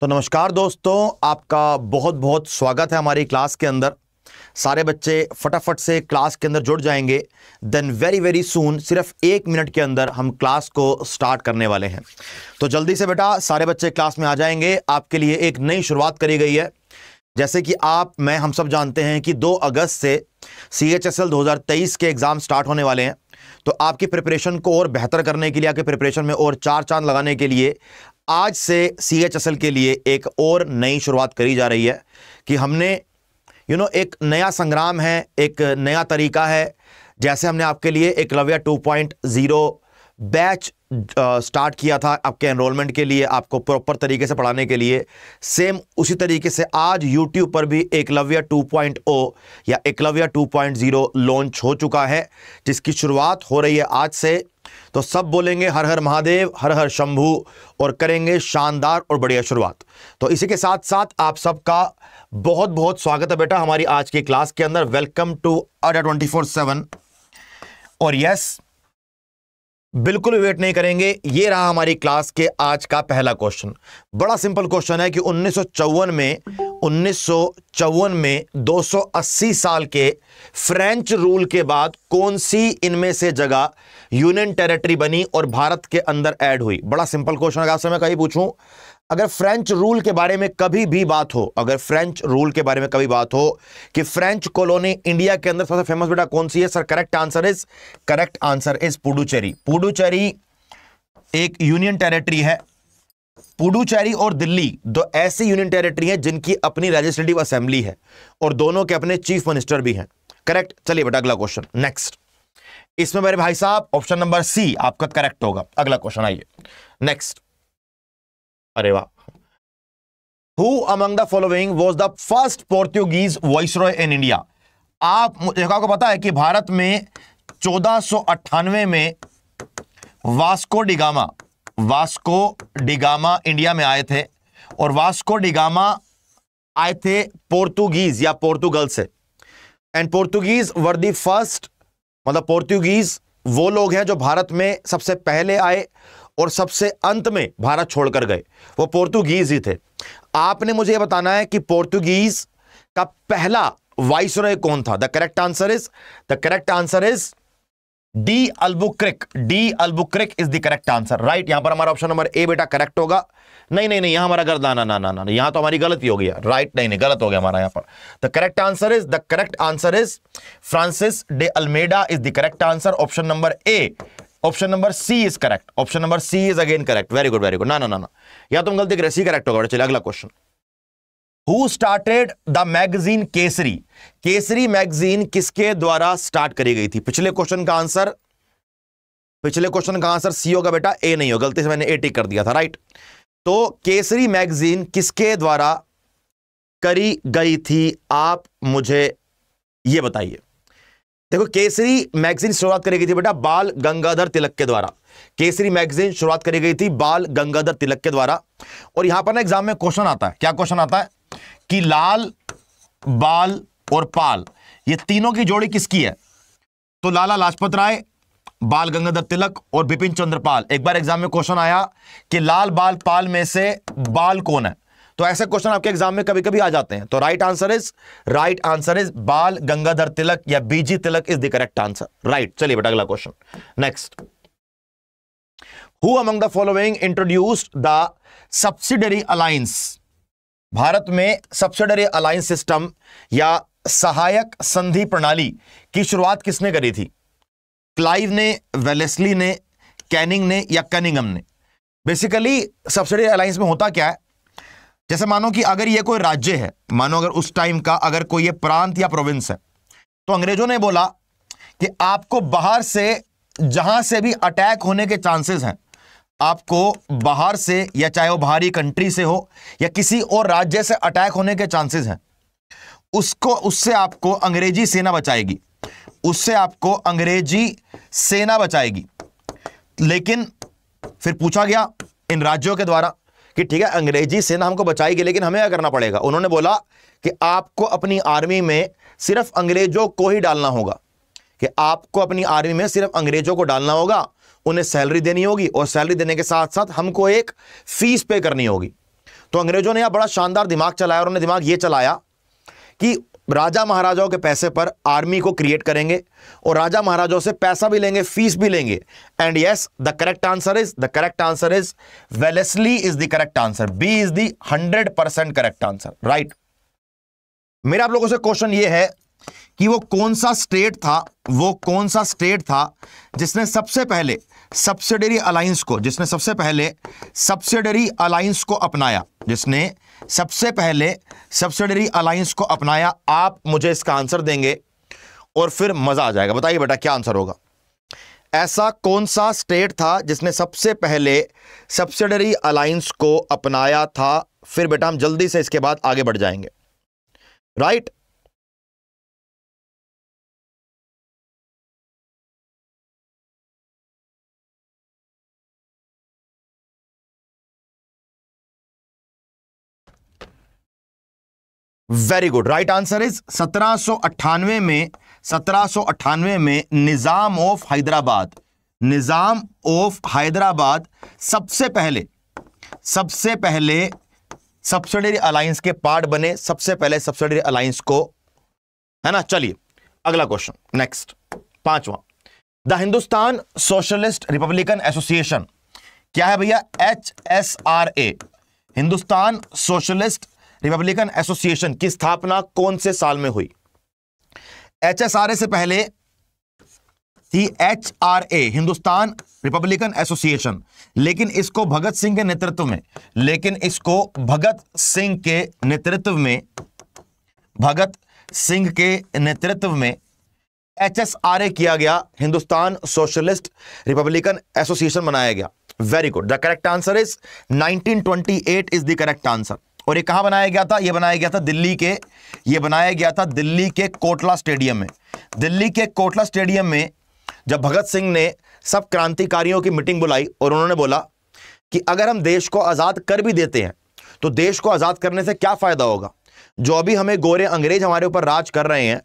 तो नमस्कार दोस्तों आपका बहुत बहुत स्वागत है हमारी क्लास के अंदर सारे बच्चे फटाफट से क्लास के अंदर जुड़ जाएंगे देन वेरी वेरी सून सिर्फ एक मिनट के अंदर हम क्लास को स्टार्ट करने वाले हैं तो जल्दी से बेटा सारे बच्चे क्लास में आ जाएंगे आपके लिए एक नई शुरुआत करी गई है जैसे कि आप मैं हम सब जानते हैं कि दो अगस्त से सी एच एस एल दो के एग्ज़ाम स्टार्ट होने वाले हैं तो आपकी प्रिपरेशन को और बेहतर करने के लिए आपके प्रिपरेशन में और चार चांद लगाने के लिए आज से सी एच एस एल के लिए एक और नई शुरुआत करी जा रही है कि हमने यू you नो know, एक नया संग्राम है एक नया तरीका है जैसे हमने आपके लिए एक लव्या two point zero batch start किया था आपके एनरोलमेंट के लिए आपको प्रॉपर तरीके से पढ़ाने के लिए सेम उसी तरीके से आज यूट्यूब पर भी एकलव्य 2.0 या एकलव्य 2.0 लॉन्च हो चुका है जिसकी शुरुआत हो रही है आज से तो सब बोलेंगे हर हर महादेव हर हर शंभु और करेंगे शानदार और बढ़िया शुरुआत तो इसी के साथ साथ आप सबका बहुत बहुत स्वागत है बेटा हमारी आज की क्लास के अंदर welcome to Adda twenty four seven और यस yes, बिल्कुल भी वेट नहीं करेंगे ये रहा हमारी क्लास के आज का पहला क्वेश्चन बड़ा सिंपल क्वेश्चन है कि उन्नीस में उन्नीस में 280 साल के फ्रेंच रूल के बाद कौन सी इनमें से जगह यूनियन टेरिटरी बनी और भारत के अंदर ऐड हुई बड़ा सिंपल क्वेश्चन है आपसे मैं कहीं पूछूं अगर फ्रेंच रूल के बारे में कभी भी बात हो अगर फ्रेंच रूल के बारे में कभी बात हो कि फ्रेंच कॉलोनी इंडिया के अंदर सबसे फेमस बेटा कौन सी है sir correct answer is correct answer is Puducherry Puducherry एक यूनियन टेरिटरी है पुडुचेरी और दिल्ली दो ऐसी यूनियन टेरिटरी हैं जिनकी अपनी लेजिस्लेटिव असेंबली है और दोनों के अपने चीफ मिनिस्टर भी हैं करेक्ट चलिए बेटा अगला क्वेश्चन नेक्स्ट इसमें मेरे भाई साहब ऑप्शन नंबर सी आपका करेक्ट होगा अगला क्वेश्चन आइए नेक्स्ट अरे वाह Who among the following was the first Portuguese viceroy in India? आप देखो आपको पता है कि भारत में चौदह में Vasco da Gama Vasco da Gama India में आए थे और वास्को डिगामा आए थे पोर्तुगीज या पोर्तुगल से and Portuguese were the first मतलब पोर्तुगीज वो लोग हैं जो भारत में सबसे पहले आए और सबसे अंत में भारत छोड़कर गए वो पोर्तुगीज ही थे आपने मुझे ये बताना है कि पोर्तुगीज का पहला वाइस कौन था the correct answer is the correct answer is de Albuquerque de Albuquerque is the correct answer right यहां पर हमारा ऑप्शन नंबर ए बेटा करेक्ट होगा नहीं नहीं नहीं यहां हमारा गलत ना ना ना ना यहां तो हमारी गलती हो गई राइट नहीं नहीं गलत हो गया हमारा यहां पर the correct answer is the correct answer is Francis de Almeida is the correct answer option number A option number C is correct option number C is again correct very good very good ना ना ना या तुम गलती कर C correct होगा चलिए अगला question who started the magazine Kesari Kesari magazine किसके द्वारा स्टार्ट करी गई थी पिछले क्वेश्चन का आंसर पिछले क्वेश्चन का आंसर सी होगा बेटा ए नहीं हो गलती से मैंने ए टिक कर दिया था राइट तो केसरी मैगजीन किसके द्वारा करी गई थी आप मुझे ये बताइए देखो केसरी मैगजीन शुरुआत करी गई थी बेटा बाल गंगाधर तिलक के द्वारा केसरी मैगजीन शुरुआत करी गई थी बाल गंगाधर तिलक के द्वारा और यहां पर ना एग्जाम में क्वेश्चन आता है क्या क्वेश्चन आता है कि लाल बाल और पाल ये तीनों की जोड़ी किसकी है तो लाला लाजपत राय बाल गंगाधर तिलक और बिपिन चंद्र पाल एक बार एग्जाम में क्वेश्चन आया कि लाल बाल पाल में से बाल कौन है तो ऐसे क्वेश्चन आपके एग्जाम में कभी कभी आ जाते हैं तो right answer is right answer is Bal Gangadhar Tilak या BG Tilak is the correct answer right चलिए बेटा अगला question next who among the following introduced the subsidiary alliance Bharat में सब्सिडरी अलायंस सिस्टम या सहायक संधि प्रणाली की शुरुआत किसने करी थी क्लाइव ने वेलेस्ली ने कैनिंग ने या कनिंगम ने बेसिकली सब्सिडरी अलायंस में होता क्या है जैसे मानो कि अगर ये कोई राज्य है मानो अगर उस टाइम का अगर कोई ये प्रांत या प्रोविंस है तो अंग्रेजों ने बोला कि आपको बाहर से जहां से भी अटैक होने के चांसेस हैं आपको बाहर से या चाहे वो बाहरी कंट्री से हो या किसी और राज्य से अटैक होने के चांसेस हैं उसको उससे आपको अंग्रेजी सेना बचाएगी उससे आपको अंग्रेजी सेना बचाएगी लेकिन फिर पूछा गया इन राज्यों के द्वारा कि ठीक है अंग्रेजी सेना हमको बचाएगी लेकिन हमें क्या करना पड़ेगा उन्होंने बोला कि आपको अपनी आर्मी में सिर्फ अंग्रेजों को ही डालना होगा कि आपको अपनी आर्मी में सिर्फ अंग्रेजों को डालना होगा उन्हें सैलरी देनी होगी और सैलरी देने के साथ साथ हमको एक फीस पे करनी होगी तो अंग्रेजों ने यहाँ बड़ा शानदार दिमाग चलाया और उन्होंने दिमाग ये चलाया कि राजा महाराजाओं के पैसे पर आर्मी को क्रिएट करेंगे और राजा महाराजाओं से पैसा भी लेंगे फीस भी लेंगे and yes the correct answer is the correct answer is Wellesley is the correct answer B is the hundred percent correct answer right मेरा आप लोगों से क्वेश्चन ये है कि वो कौन सा स्टेट था वो कौन सा स्टेट था जिसने सबसे पहले सब्सिडरी अलायंस को जिसने सबसे पहले सब्सिडरी अलायंस को अपनाया जिसने सबसे पहले सब्सिडरी अलायंस को अपनाया आप मुझे इसका आंसर देंगे और फिर मज़ा आ जाएगा बताइए बेटा क्या आंसर होगा ऐसा कौन सा स्टेट था जिसने सबसे पहले सब्सिडरी अलायंस को अपनाया था फिर बेटा हम जल्दी से इसके बाद आगे बढ़ जाएंगे right very good right answer is सत्रह में सत्रह में निजाम ऑफ हैदराबाद निजाम ऑफ हैदराबाद सबसे पहले सबसे पहले सब्सिडरी अलायंस के पार्ट बने सबसे पहले सब्सिडरी अलायंस को है ना चलिए अगला क्वेश्चन नेक्स्ट पांचवा the Hindustan socialist republican association क्या है भैया H S R A Hindustan socialist republican association की स्थापना कौन से साल में हुई एचएसआरए से पहले थी H R A Hindustan republican association लेकिन इसको भगत सिंह के नेतृत्व में लेकिन इसको भगत सिंह के नेतृत्व में भगत सिंह के नेतृत्व में एच एस आर ए किया गया हिंदुस्तान सोशलिस्ट रिपब्लिकन एसोसिएशन बनाया गया very good the correct answer is 1928 is the correct answer और ये कहाँ बनाया गया था ये बनाया गया था दिल्ली के ये बनाया गया था दिल्ली के कोटला स्टेडियम में दिल्ली के कोटला स्टेडियम में जब भगत सिंह ने सब क्रांतिकारियों की मीटिंग बुलाई और उन्होंने बोला कि अगर हम देश को आज़ाद कर भी देते हैं तो देश को आज़ाद करने से क्या फ़ायदा होगा जो अभी हमें गोरे अंग्रेज हमारे ऊपर राज कर रहे हैं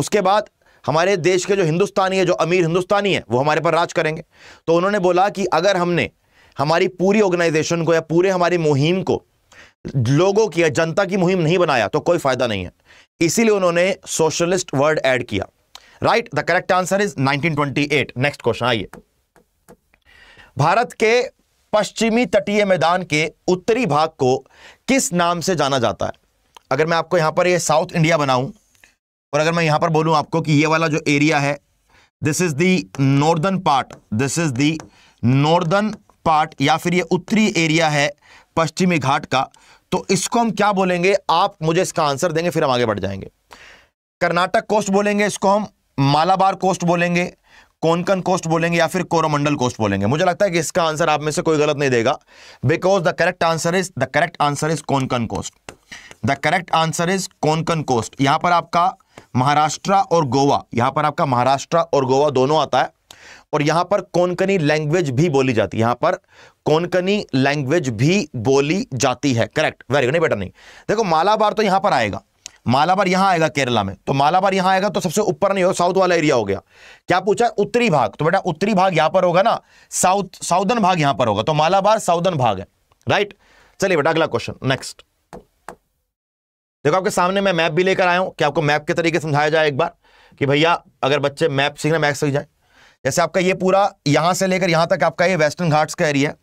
उसके बाद हमारे देश के जो हिंदुस्तानी है जो अमीर हिंदुस्तानी है वो हमारे पर राज करेंगे तो उन्होंने बोला कि अगर हमने हमारी पूरी ऑर्गेनाइजेशन को या पूरे हमारी मुहिम को लोगों की जनता की मुहिम नहीं बनाया तो कोई फायदा नहीं है इसीलिए उन्होंने सोशलिस्ट वर्ड ऐड किया right the correct answer is 1928 next question आइए भारत के पश्चिमी तटीय मैदान के उत्तरी भाग को किस नाम से जाना जाता है अगर मैं आपको यहां पर ये साउथ इंडिया बनाऊं और अगर मैं यहां पर बोलूं आपको कि ये वाला जो एरिया है this is the northern part this is the northern part या फिर ये उत्तरी एरिया है पश्चिमी घाट का तो इसको हम क्या बोलेंगे आप मुझे इसका आंसर देंगे फिर हम आगे बढ़ जाएंगे कर्नाटक कोस्ट बोलेंगे इसको हम मालाबार कोस्ट बोलेंगे कोनकन कोस्ट बोलेंगे या फिर कोरोमंडल कोस्ट बोलेंगे मुझे लगता है कि इसका आंसर आप में से कोई गलत नहीं देगा because the correct answer is the correct answer is Konkan coast the correct answer is Konkan coast यहां पर आपका महाराष्ट्र और गोवा यहां पर आपका महाराष्ट्र और गोवा दोनों आता है और यहां पर कोंकणी लैंग्वेज भी बोली जाती है यहां पर कोंकणी लैंग्वेज भी बोली जाती है करेक्ट वेरी गुड नहीं बेटा नहीं देखो मालाबार तो यहां पर आएगा मालाबार यहां आएगा केरला में तो मालाबार यहां आएगा तो सबसे ऊपर नहीं हो साउथ वाला एरिया हो गया क्या पूछा उत्तरी भाग तो बेटा उत्तरी भाग यहां पर होगा ना साउथ साउदन भाग यहां पर होगा तो मालाबार साउदन भाग है राइट चलिए बेटा अगला क्वेश्चन नेक्स्ट देखो आपके सामने मैं मैप भी लेकर आया हूं कि आपको मैप के तरीके समझाया जाए एक बार कि भैया अगर बच्चे मैप सीखना मैप सीख जाए जैसे आपका ये पूरा यहां से लेकर यहां तक आपका ये वेस्टर्न घाट्स का एरिया है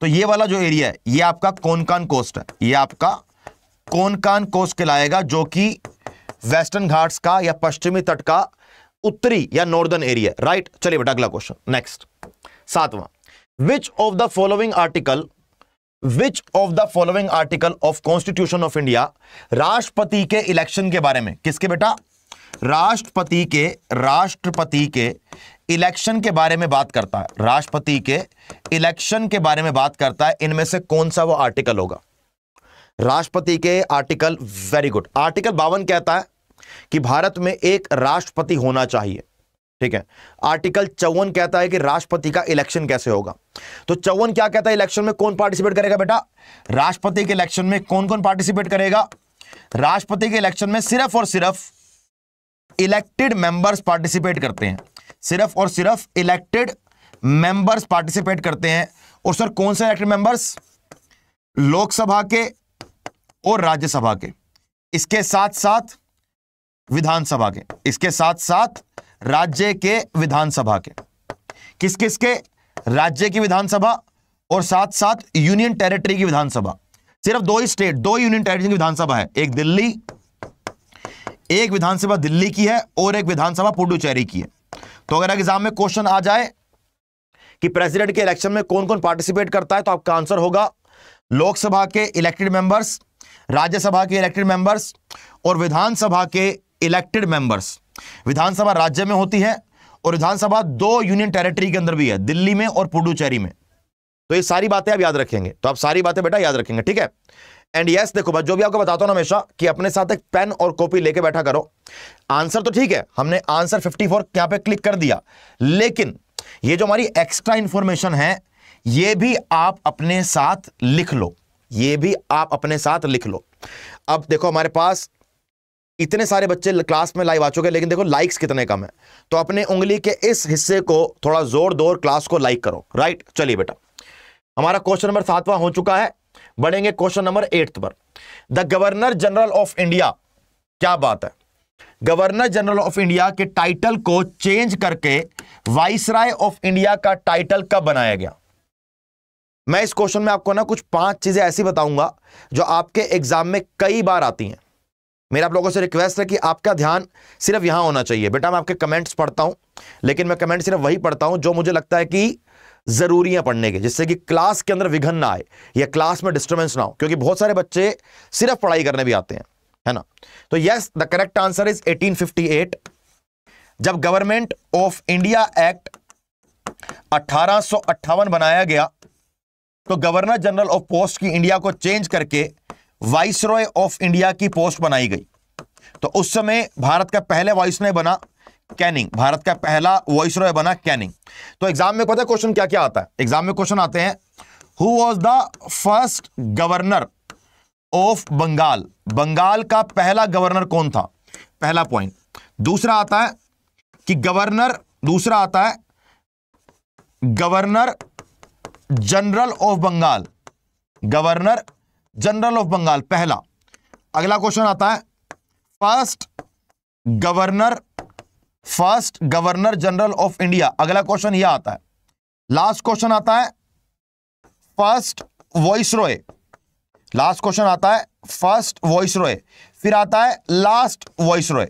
तो ये वाला जो एरिया है ये आपका कोनकान कोस्ट है ये आपका कोनकान कोस्ट कहलाएगा जो कि वेस्टर्न घाट्स का या पश्चिमी तट का उत्तरी या नॉर्दर्न एरिया राइट चलिए बेटा अगला क्वेश्चन नेक्स्ट सातवां which of the following article which of the following article of constitution of India राष्ट्रपति के इलेक्शन के बारे में किसके बेटा राष्ट्रपति के राष्ट्रपति के इलेक्शन के बारे में बात करता है राष्ट्रपति के इलेक्शन के बारे में बात करता है इनमें से कौन सा वो आर्टिकल होगा राष्ट्रपति के आर्टिकल वेरी गुड आर्टिकल बावन कहता है कि भारत में एक राष्ट्रपति होना चाहिए ठीक है आर्टिकल चौवन कहता है कि राष्ट्रपति का इलेक्शन कैसे होगा तो चौवन क्या कहता है इलेक्शन में कौन पार्टिसिपेट करेगा बेटा राष्ट्रपति के इलेक्शन में कौन कौन पार्टिसिपेट करेगा राष्ट्रपति के इलेक्शन में सिर्फ और सिर्फ इलेक्टेड मेंबर्स पार्टिसिपेट करते हैं सिर्फ और सिर्फ इलेक्टेड मेंबर्स पार्टिसिपेट करते हैं और सर कौन से इलेक्टेड मेंबर्स लोकसभा के और राज्यसभा के इसके साथ साथ विधानसभा के इसके साथ साथ राज्य के विधानसभा के किस किस के राज्य की विधानसभा और साथ साथ यूनियन टेरिटरी की विधानसभा सिर्फ दो ही स्टेट दो यूनियन टेरिटरी की विधानसभा है एक दिल्ली एक विधानसभा दिल्ली की है और एक विधानसभा पुडुचेरी की है तो अगर एग्जाम में क्वेश्चन आ जाए कि प्रेसिडेंट के इलेक्शन में कौन कौन पार्टिसिपेट करता है तो आपका आंसर होगा लोकसभा के इलेक्टेड मेंबर्स राज्यसभा के इलेक्टेड मेंबर्स और विधानसभा के इलेक्टेड मेंबर्स विधानसभा राज्य में होती है और विधानसभा दो यूनियन टेरिटरी के अंदर भी है दिल्ली में और पुडुचेरी में तो ये सारी बातें आप याद रखेंगे तो आप सारी बातें बेटा याद रखेंगे ठीक है एंड यस yes, देखो जो भी आपको बताता हूँ हमेशा कि अपने साथ एक पेन और कॉपी लेके बैठा करो आंसर तो ठीक है हमने आंसर 54 फोर यहाँ पे क्लिक कर दिया लेकिन ये जो हमारी एक्स्ट्रा इंफॉर्मेशन है ये भी आप अपने साथ लिख लो ये भी आप अपने साथ लिख लो अब देखो हमारे पास इतने सारे बच्चे क्लास में लाइव आ चुके हैं लेकिन देखो लाइक्स कितने कम है तो अपने उंगली के इस हिस्से को थोड़ा जोर दो क्लास को लाइक करो राइट चलिए बेटा हमारा क्वेश्चन नंबर सातवां हो चुका है बढ़ेंगे क्वेश्चन नंबर एट्थ पर the governor general of India क्या बात है गवर्नर जनरल ऑफ इंडिया के टाइटल को चेंज करके वाइसराय ऑफ इंडिया का टाइटल कब बनाया गया मैं इस क्वेश्चन में आपको ना कुछ पांच चीजें ऐसी बताऊंगा जो आपके एग्जाम में कई बार आती हैं मेरा आप लोगों से रिक्वेस्ट है कि आपका ध्यान सिर्फ यहां होना चाहिए बेटा मैं आपके कमेंट्स पढ़ता हूं लेकिन मैं कमेंट सिर्फ वही पढ़ता हूं जो मुझे लगता है कि ज़रूरी है पढ़ने के जिससे कि क्लास के अंदर विघन ना आए या क्लास में डिस्टर्बेंस ना हो क्योंकि बहुत सारे बच्चे सिर्फ पढ़ाई करने भी आते हैं है ना तो yes the correct answer is 1858 जब गवर्नमेंट ऑफ इंडिया एक्ट अठारह बनाया गया तो गवर्नर जनरल ऑफ पोस्ट की इंडिया को चेंज करके वाइस रॉय ऑफ इंडिया की पोस्ट बनाई गई तो उस समय भारत का पहले वाइस रॉय बना कैनिंग भारत का पहला वॉइस रॉय बना कैनिंग तो एग्जाम में पता है क्वेश्चन क्या क्या आता है एग्जाम में क्वेश्चन आते हैं who was the first governor of Bengal Bengal का पहला गवर्नर कौन था पहला पॉइंट दूसरा आता है कि गवर्नर दूसरा आता है governor general of Bengal governor general of Bengal पहला अगला क्वेश्चन आता है first governor first governor general of India अगला क्वेश्चन यह आता है लास्ट क्वेश्चन आता है first viceroy last question आता है फर्स्ट वॉइस रॉय फिर आता है लास्ट वॉइस रॉय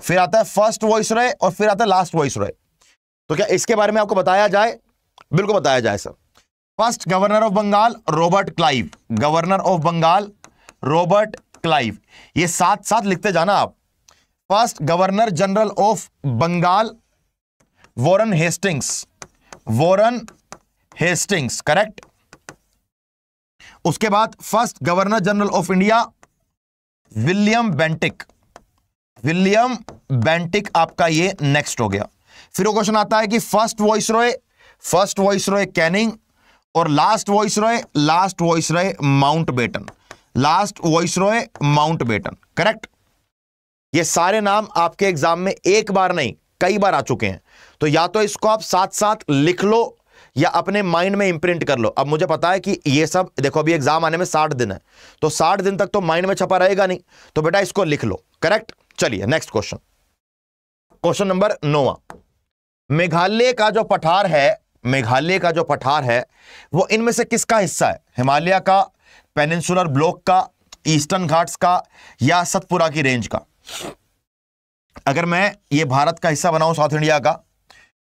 फिर आता है फर्स्ट वॉइस रॉय और फिर आता है लास्ट वॉइस रॉय तो क्या इसके बारे में आपको बताया जाए बिल्कुल बताया जाए sir first governor of Bengal Robert Clive governor of Bengal Robert Clive ये साथ साथ लिखते जाना आप first governor general of Bengal Warren Hastings Warren Hastings correct उसके बाद first governor general of India William Bentinck William Bentinck आपका ये नेक्स्ट हो गया फिर वो क्वेश्चन आता है कि first viceroy first viceroy Canning और last viceroy last viceroy Mountbatten last viceroy Mountbatten correct ये सारे नाम आपके एग्जाम में एक बार नहीं कई बार आ चुके हैं तो या तो इसको आप साथ साथ लिख लो या अपने माइंड में इंप्रिंट कर लो अब मुझे पता है कि ये सब देखो अभी एग्जाम आने में साठ दिन है तो साठ दिन तक तो माइंड में छपा रहेगा नहीं तो बेटा इसको लिख लो करेक्ट चलिए नेक्स्ट क्वेश्चन क्वेश्चन नंबर नोवा मेघालय का जो पठार है मेघालय का जो पठार है वो इनमें से किसका हिस्सा है हिमालय का पेनिनसुलर ब्लॉक का ईस्टर्न घाट्स का या सतपुरा की रेंज का अगर मैं ये भारत का हिस्सा बनाऊं साउथ इंडिया का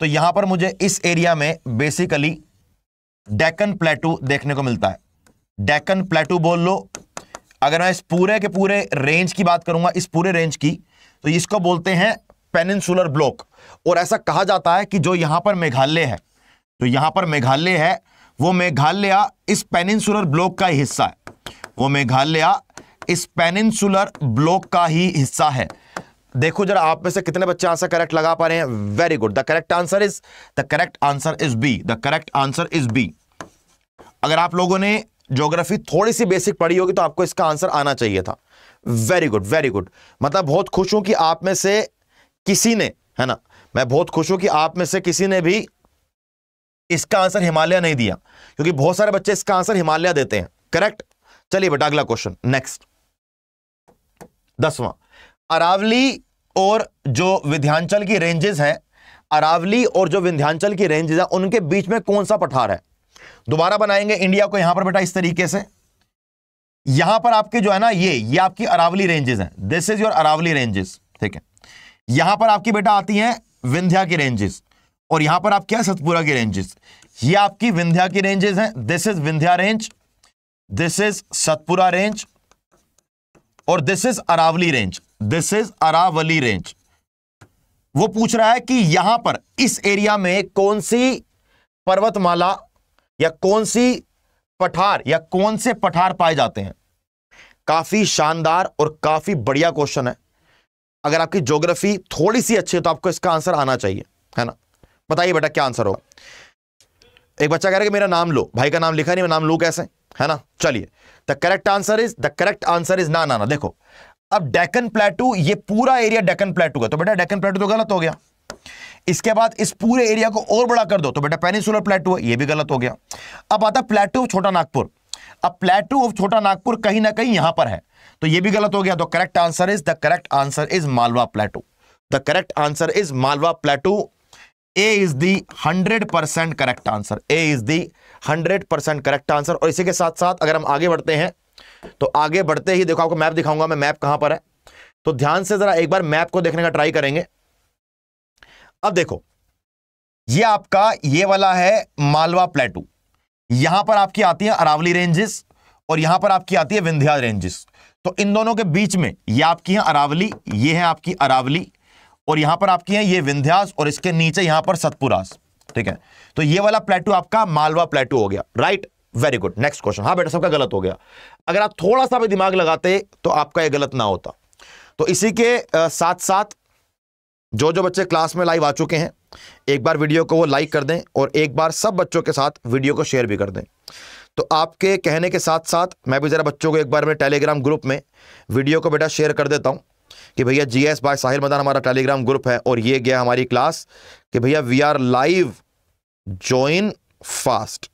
तो यहां पर मुझे इस एरिया में बेसिकली डेकन प्लेटू देखने को मिलता है डेकन प्लेटू बोल लो अगर मैं इस पूरे के पूरे रेंज की बात करूंगा इस पूरे रेंज की तो इसको बोलते हैं पेनिनसुलर ब्लॉक और ऐसा कहा जाता है कि जो यहां पर मेघालय है तो यहां पर मेघालय है वो मेघालय इस पेनिनसुलर ब्लॉक का हिस्सा है वो मेघालय इस पेनिनसुलर ब्लॉक का ही हिस्सा है देखो जरा आप में से कितने बच्चे आंसर करेक्ट लगा पा रहे हैं very good the correct answer is the correct answer is B the correct answer is B अगर आप लोगों ने ज्योग्राफी थोड़ी सी बेसिक पढ़ी होगी तो आपको इसका आंसर आना चाहिए था वेरी गुड वेरी गुड मतलब बहुत खुश हूं कि आप में से किसी ने है ना मैं बहुत खुश हूं कि आप में से किसी ने भी इसका आंसर हिमालय नहीं दिया क्योंकि बहुत सारे बच्चे इसका आंसर हिमालय देते हैं करेक्ट चलिए बेटा अगला क्वेश्चन नेक्स्ट दसवां अरावली और जो विध्यांचल की रेंजेस हैं अरावली और जो विध्यांचल की रेंजेस हैं उनके बीच में कौन सा पठार है दोबारा बनाएंगे इंडिया को यहां पर बेटा इस तरीके से यहां पर आपके जो है ना ये ये आपकी अरावली रेंजेस हैं this is your Aravalli ranges ठीक है यहां पर आपकी बेटा आती है विंध्या की रेंजेस और यहां पर आप क्या सतपुरा की रेंजेस ये आपकी विंध्या की रेंजेस हैं this is Vindhya range this is Satpura range और this is Aravalli range this is Aravalli range वो पूछ रहा है कि यहां पर इस एरिया में कौन सी पर्वतमाला या कौन सी पठार या कौन से पठार पाए जाते हैं काफी शानदार और काफी बढ़िया क्वेश्चन है अगर आपकी ज्योग्राफी थोड़ी सी अच्छी है तो आपको इसका आंसर आना चाहिए है ना बताइए बेटा क्या आंसर होगा एक बच्चा कह रहा है कि मेरा नाम लो भाई का नाम लिखा नहीं मैं नाम लू कैसे है ना चलिए the correct answer is the correct answer is ना ना ना देखो अब डेकन प्लेटू ये पूरा एरिया डेकन प्लेटू का तो बेटा डेकन प्लेटू तो गलत हो गया इसके बाद इस पूरे एरिया को और बड़ा कर दो तो बेटा पेनिसुलर प्लेटू है ये भी गलत हो गया अब आता प्लेटू छोटा नागपुर अब प्लेटू ऑफ छोटा नागपुर कहीं ना कहीं यहां पर है तो ये भी गलत हो गया तो correct answer is the correct answer is Malwa plateau the correct answer is Malwa plateau A is the hundred percent correct answer A is the hundred percent correct answer और इसी के साथ साथ अगर हम आगे बढ़ते हैं तो आगे बढ़ते ही देखो आपको मैप दिखाऊंगा मैं मैप कहां पर है तो ध्यान से जरा एक बार मैप को देखने का ट्राई करेंगे अब देखो ये आपका ये वाला है मालवा प्लेटू यहां पर आपकी आती है अरावली रेंजेस और यहां पर आपकी आती है विंध्या रेंजेस तो इन दोनों के बीच में ये आपकी है अरावली ये है आपकी अरावली और यहां पर आपकी है ये विंध्यास और इसके नीचे यहां पर सतपुरास ठीक है तो ये वाला प्लेटू आपका मालवा प्लेटू हो गया right very good next question हाँ बेटा सबका गलत हो गया अगर आप थोड़ा सा भी दिमाग लगाते तो आपका यह गलत ना होता तो इसी के साथ साथ जो जो बच्चे क्लास में लाइव आ चुके हैं एक बार वीडियो को वो लाइक कर दें और एक बार सब बच्चों के साथ वीडियो को शेयर भी कर दें तो आपके कहने के साथ साथ मैं भी ज़रा बच्चों को एक बार मेरे टेलीग्राम ग्रुप में वीडियो को बेटा शेयर कर देता हूं कि भैया G S by Sahil Madan हमारा टेलीग्राम ग्रुप है और ये गया हमारी क्लास कि भैया we are live join fast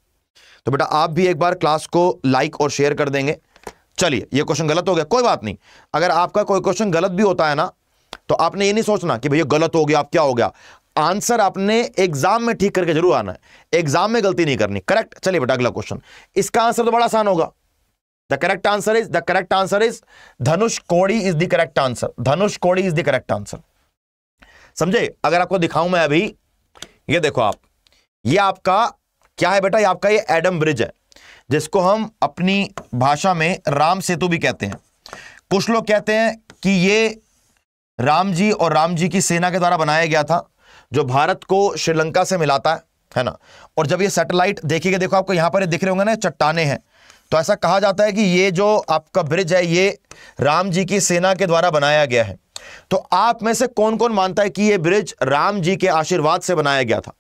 तो बेटा आप भी एक बार क्लास को लाइक और शेयर कर देंगे चलिए ये क्वेश्चन गलत हो गया कोई बात नहीं अगर आपका कोई क्वेश्चन गलत भी होता है ना तो आपने ये नहीं सोचना कि भैया गलत हो गया आप क्या हो गया आंसर आपने एग्जाम में ठीक करके जरूर आना है एग्जाम में गलती नहीं करनी करेक्ट चलिए बेटा अगला क्वेश्चन इसका आंसर तो बड़ा आसान होगा the correct answer is the correct answer is Dhanushkodi is the correct answer Dhanushkodi is the correct answer समझे अगर आपको दिखाऊं मैं अभी ये देखो आप ये आपका क्या है बेटा ये आपका ये एडम ब्रिज है जिसको हम अपनी भाषा में राम सेतु भी कहते हैं कुछ लोग कहते हैं कि ये राम जी और राम जी की सेना के द्वारा बनाया गया था जो भारत को श्रीलंका से मिलाता है है ना और जब ये सैटेलाइट देखिएगा देखो आपको यहां पर दिख रहे होंगे ना चट्टाने हैं तो ऐसा कहा जाता है कि ये जो आपका ब्रिज है ये राम जी की सेना के द्वारा बनाया गया है तो आप में से कौन कौन मानता है कि ये ब्रिज राम जी के आशीर्वाद से बनाया गया था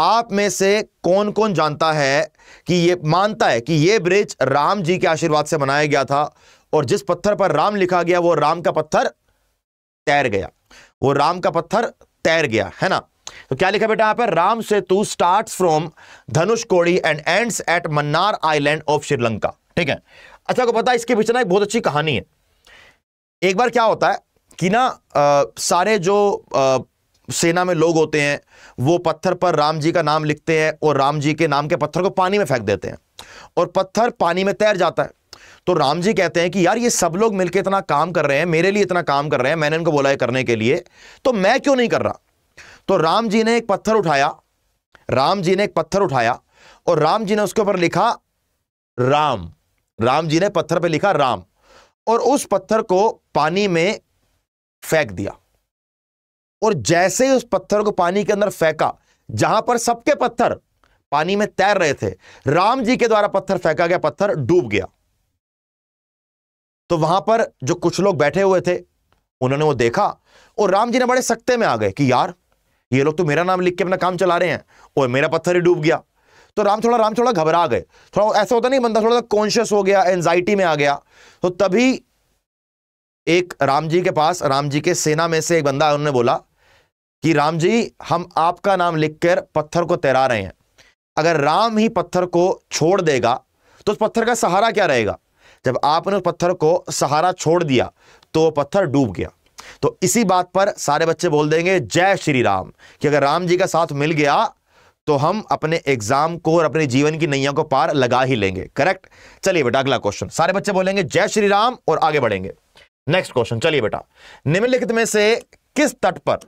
आप में से कौन कौन जानता है कि ये मानता है कि ये ब्रिज राम जी के आशीर्वाद से बनाया गया था और जिस पत्थर पर राम लिखा गया वो राम का पत्थर तैर गया वो राम का पत्थर तैर गया है ना तो क्या लिखा बेटा यहां पर Ram Setu start from Dhanushkodi and ends at Mannar island of Sri Lanka ठीक है अच्छा को पता है इसके पीछे ना एक बहुत अच्छी कहानी है एक बार क्या होता है कि ना आ, सारे जो आ, सेना में लोग होते हैं वो पत्थर पर राम जी का नाम लिखते हैं और राम जी के नाम के पत्थर को पानी में फेंक देते हैं और पत्थर पानी में तैर जाता है तो राम जी कहते हैं कि यार ये सब लोग मिलकर इतना काम कर रहे हैं मेरे लिए इतना काम कर रहे हैं मैंने इनको बोला है करने के लिए तो मैं क्यों नहीं कर रहा तो राम जी ने एक पत्थर उठाया राम जी ने एक पत्थर उठाया और राम जी ने उसके ऊपर लिखा राम राम जी ने पत्थर पे लिखा राम और उस पत्थर को पानी में फेंक दिया और जैसे ही उस पत्थर को पानी के अंदर फेंका जहां पर सबके पत्थर पानी में तैर रहे थे राम जी के द्वारा पत्थर फेंका गया पत्थर डूब गया तो वहां पर जो कुछ लोग बैठे हुए थे उन्होंने वो देखा और राम जी ने बड़े सख्ते में आ गए कि यार ये लोग तो मेरा नाम लिख के अपना काम चला रहे हैं और मेरा पत्थर ही डूब गया तो राम थोड़ा राम थोड़ा घबरा गए थोड़ा ऐसा होता नहीं बंदा थोड़ा सा कॉन्शियस हो गया एनजाइटी में आ गया तो तभी एक राम जी के पास राम जी के सेना में से एक बंदा उन्होंने बोला कि राम जी हम आपका नाम लिखकर पत्थर को तैरा रहे हैं अगर राम ही पत्थर को छोड़ देगा तो उस पत्थर का सहारा क्या रहेगा जब आपने उस पत्थर को सहारा छोड़ दिया तो वो पत्थर डूब गया तो इसी बात पर सारे बच्चे बोल देंगे जय श्री राम कि अगर राम जी का साथ मिल गया तो हम अपने एग्जाम को और अपने जीवन की नैया को पार लगा ही लेंगे करेक्ट चलिए बेटा अगला क्वेश्चन सारे बच्चे बोलेंगे जय श्री राम और आगे बढ़ेंगे नेक्स्ट क्वेश्चन चलिए बेटा निम्नलिखित में से किस तट पर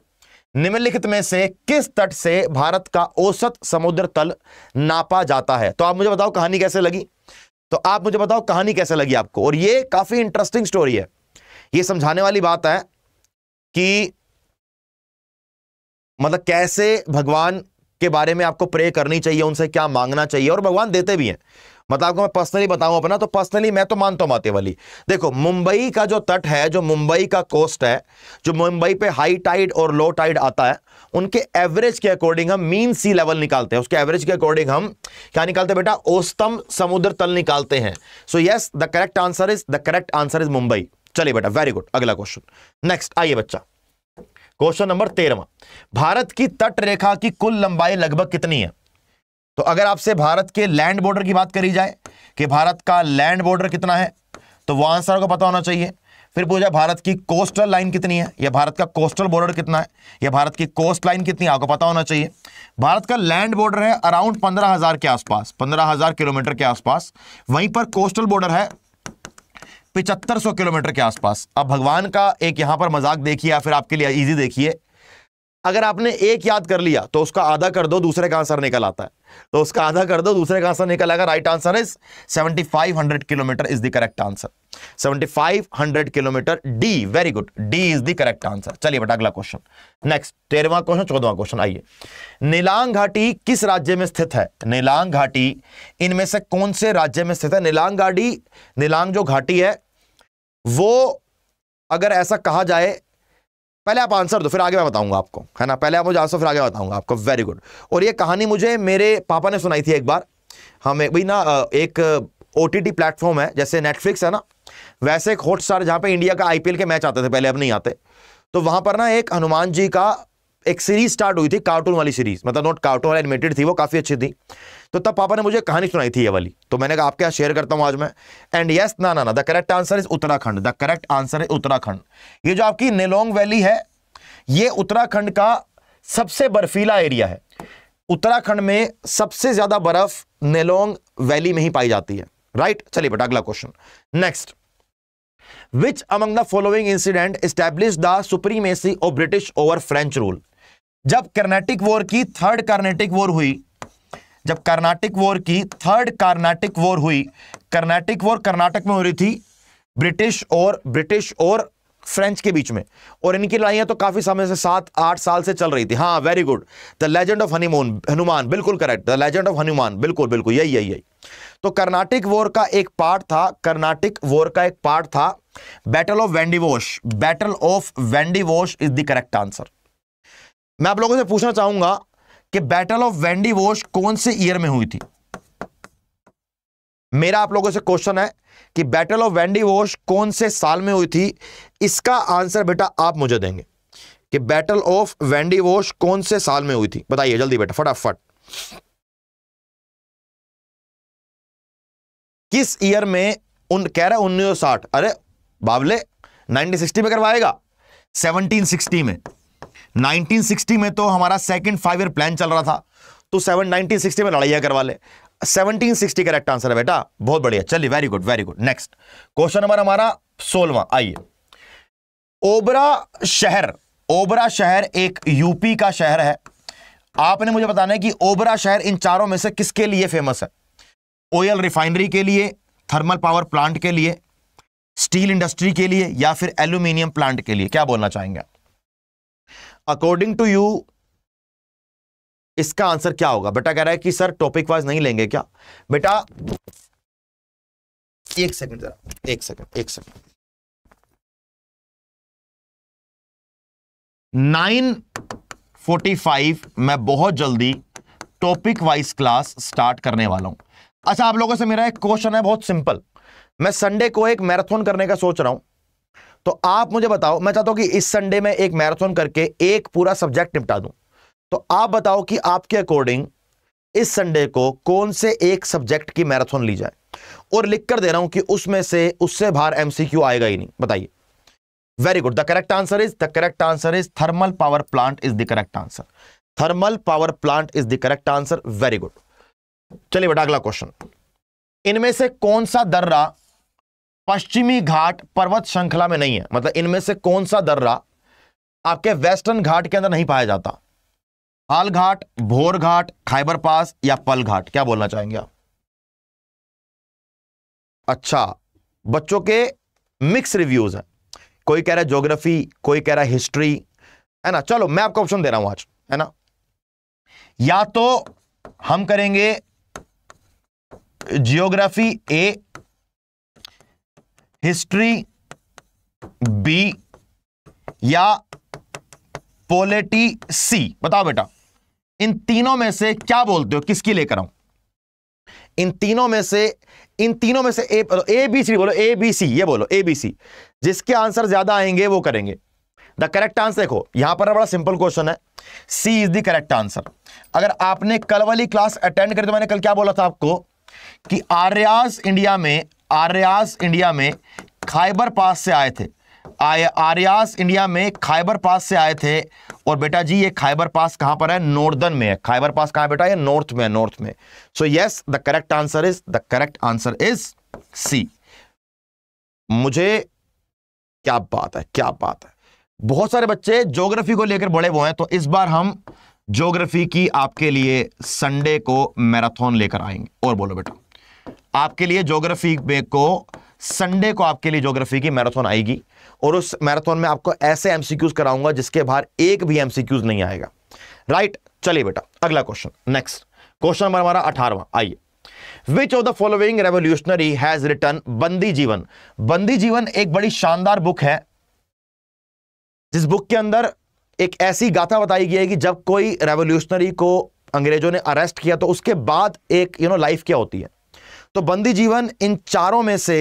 निम्नलिखित में से किस तट से भारत का औसत समुद्र तल नापा जाता है तो आप मुझे बताओ कहानी कैसे लगी तो आप मुझे बताओ कहानी कैसे लगी आपको और ये काफी इंटरेस्टिंग स्टोरी है ये समझाने वाली बात है कि मतलब कैसे भगवान के बारे में आपको प्रे करनी चाहिए उनसे क्या मांगना चाहिए और भगवान देते भी हैं मतलब आपको मैं पर्सनली बताऊं अपना तो पर्सनली मैं तो मानता हूं माते वाली देखो मुंबई का जो तट है जो मुंबई का कोस्ट है जो मुंबई पे हाई टाइड और लो टाइड आता है उनके एवरेज के अकॉर्डिंग हम मीन सी लेवल निकालते हैं उसके एवरेज के अकॉर्डिंग हम क्या निकालते हैं बेटा औस्तम समुद्र तल निकालते हैं so yes the correct answer is the correct answer is Mumbai चलिए बेटा वेरी गुड अगला क्वेश्चन नेक्स्ट आइए बच्चा क्वेश्चन नंबर तेरहवा भारत की तट रेखा की कुल लंबाई लगभग कितनी है तो अगर आपसे भारत के लैंड बॉर्डर की बात करी जाए कि भारत का लैंड बॉर्डर कितना है तो वो आंसर को पता होना चाहिए फिर पूछा भारत की कोस्टल लाइन कितनी है या भारत का कोस्टल बॉर्डर कितना है या भारत की कोस्ट लाइन कितनी है आपको पता होना चाहिए भारत का लैंड बॉर्डर है अराउंड पंद्रह हजार के आसपास पंद्रह हजार किलोमीटर के आसपास वहीं पर कोस्टल बॉर्डर है पिचहत्तर किलोमीटर के आसपास अब भगवान का एक यहां पर मजाक देखिए या फिर आपके लिए इजी देखिए अगर आपने एक याद कर लिया तो उसका आधा कर दो दूसरे का आंसर निकल आता है तो उसका आधा कर दो दूसरे का आंसर निकल आएगा right answer is 7500 kilometre is the correct answer 7500 kilometre D very good D is the correct answer चलिए बेटा अगला क्वेश्चन नेक्स्ट तेरहवा क्वेश्चन चौदवा क्वेश्चन आइए नीलांग घाटी किस राज्य में स्थित है नीलांग घाटी इनमें से कौन से राज्य में स्थित है नीलांग घाटी नीलांग जो घाटी है वो अगर ऐसा कहा जाए पहले आप आंसर दो फिर आगे मैं बताऊंगा आपको है ना पहले आप मुझे आंसर फिर आगे बताऊंगा आपको वेरी गुड और ये कहानी मुझे मेरे पापा ने सुनाई थी एक बार हम भाई ना एक ओ टी प्लेटफॉर्म है जैसे नेटफ्लिक्स है ना वैसे एक हॉटस्टार जहाँ पे इंडिया का आईपीएल के मैच आते थे पहले अब नहीं आते तो वहाँ पर ना एक हनुमान जी का एक सीरीज स्टार्ट हुई थी कार्टून वाली सीरीज मतलब नॉट कार्टून वाली एनिमेटेड थी वो काफ़ी अच्छी थी तो तब पापा ने मुझे कहानी सुनाई थी ये वाली तो मैंने कहा आपके यहाँ शेयर करता हूँ आज मैं एंड यस ना ना ना the correct answer is Uttarakhand the correct answer is Uttarakhand ये जो आपकी नेलोंग वैली है ये उत्तराखंड का सबसे बर्फीला एरिया है उत्तराखंड में सबसे ज्यादा बर्फ नेलोंग वैली में ही पाई जाती है राइट चलिए बेटा अगला question next which among the following incident establish the supremacy of British over French rule जब कर्नेटिक वॉर की थर्ड कर्नेटिक वॉर हुई जब कर्नाटिक वॉर की थर्ड कर्नाटिक वॉर हुई कर्नाटिक वॉर कर्नाटक में हो रही थी ब्रिटिश और ब्रिटिश और फ्रेंच के बीच में और इनकी लड़ाइयां तो काफ़ी समय से सात आठ साल से चल रही थी हाँ very good the legend of honeymoon Hanuman बिल्कुल correct the legend of Hanuman बिल्कुल बिल्कुल यही यही यही तो कर्नाटिक वॉर का एक पार्ट था कर्नाटिक वॉर का एक पार्ट था battle of Wandiwash battle of Wandiwash is the correct answer मैं आप लोगों से पूछना चाहूंगा कि बैटल ऑफ वेंडी वोश कौन से ईयर में हुई थी मेरा आप लोगों से क्वेश्चन है कि बैटल ऑफ वेंडी वोश कौन से साल में हुई थी इसका आंसर बेटा आप मुझे देंगे कि बैटल ऑफ वेंडी वोश कौन से साल में हुई थी बताइए जल्दी बेटा फटाफट किस ईयर में उन कह रहा सौ उन्नीस अरे बाबले 1960 में करवाएगा 1760 में 1960 में तो हमारा सेकंड फाइव ईयर प्लान चल रहा था तो सेवन नाइनटीन में लड़ाइया करवा ले 1760 करेक्ट आंसर है बेटा बहुत बढ़िया चलिए very good very good next question number हमारा सोलवा आइए ओबरा शहर ओबरा शहर एक यूपी का शहर है आपने मुझे बताना है कि ओबरा शहर इन चारों में से किसके लिए फेमस है ऑयल रिफाइनरी के लिए थर्मल पावर प्लांट के लिए स्टील इंडस्ट्री के लिए या फिर एल्यूमिनियम प्लांट के लिए क्या बोलना चाहेंगे अकॉर्डिंग टू यू इसका आंसर क्या होगा बेटा कह रहा है कि सर टॉपिक वाइज नहीं लेंगे क्या बेटा एक सेकंड जरा एक सेकंड एक सेकंड नाइन फोर्टी फाइव मैं बहुत जल्दी टॉपिक वाइज क्लास स्टार्ट करने वाला हूं अच्छा आप लोगों से मेरा एक क्वेश्चन है बहुत सिंपल मैं संडे को एक मैराथन करने का सोच रहा हूं तो आप मुझे बताओ मैं चाहता हूं कि इस संडे में एक मैराथन करके एक पूरा सब्जेक्ट निपटा दूं तो आप बताओ कि आपके अकॉर्डिंग इस संडे को कौन से एक सब्जेक्ट की मैराथन ली जाए और लिख कर दे रहा हूं कि उसमें से उससे बाहर एमसीक्यू आएगा ही नहीं बताइए very good the correct answer is the correct answer is thermal power plant is the correct answer thermal power plant is the correct answer very good चलिए बेटा अगला क्वेश्चन इनमें से कौन सा दर्रा पश्चिमी घाट पर्वत श्रृंखला में नहीं है मतलब इनमें से कौन सा दर्रा आपके वेस्टर्न घाट के अंदर नहीं पाया जाता हाल घाट भोर घाट खाइबर पास या पल घाट क्या बोलना चाहेंगे आप अच्छा बच्चों के मिक्स रिव्यूज है कोई कह रहा है ज्योग्राफी कोई कह रहा है हिस्ट्री है ना चलो मैं आपको ऑप्शन दे रहा हूं आज है ना या तो हम करेंगे जियोग्राफी ए हिस्ट्री बी या पोलिटी सी बताओ बेटा इन तीनों में से क्या बोलते हो किसकी लेकर आऊं इन तीनों में से इन तीनों में से ए ए बी सी बोलो ए बी सी ये बोलो ए बी सी जिसके आंसर ज्यादा आएंगे वो करेंगे द करेक्ट आंसर देखो यहां पर बड़ा सिंपल क्वेश्चन है C is the correct answer अगर आपने कल वाली क्लास अटेंड करी तो मैंने कल क्या बोला था आपको कि आर्यास इंडिया में आर्यास इंडिया में खाइबर पास से आए थे आर्यास इंडिया में खाइबर पास से आए थे और बेटा जी ये खाइबर पास कहां पर है नॉर्दर्न में है खाइबर पास कहां बेटा ये नॉर्थ में नॉर्थ में so yes the correct answer is the correct answer is C मुझे क्या बात है क्या बात है बहुत सारे बच्चे ज्योग्राफी को लेकर बड़े हुए हैं तो इस बार हम ज्योग्राफी की आपके लिए संडे को मैराथन लेकर आएंगे और बोलो बेटा आपके लिए जोग्राफी को संडे को आपके लिए ज्योग्राफी की मैराथन आएगी और उस मैराथन में आपको ऐसे एमसीक्यूज कराऊंगा जिसके बाहर एक भी एमसीक्यूज नहीं आएगा राइट चलिए बेटा अगला क्वेश्चन नेक्स्ट क्वेश्चन नंबर हमारा अठारवा आइए which of the following revolutionary has written Bandi Jeevan बंदी जीवन एक बड़ी शानदार बुक है जिस बुक के अंदर एक ऐसी गाथा बताई गई है कि जब कोई रेवोल्यूशनरी को अंग्रेजों ने अरेस्ट किया तो उसके बाद एक यू नो लाइफ क्या होती है तो बंदी जीवन इन चारों में से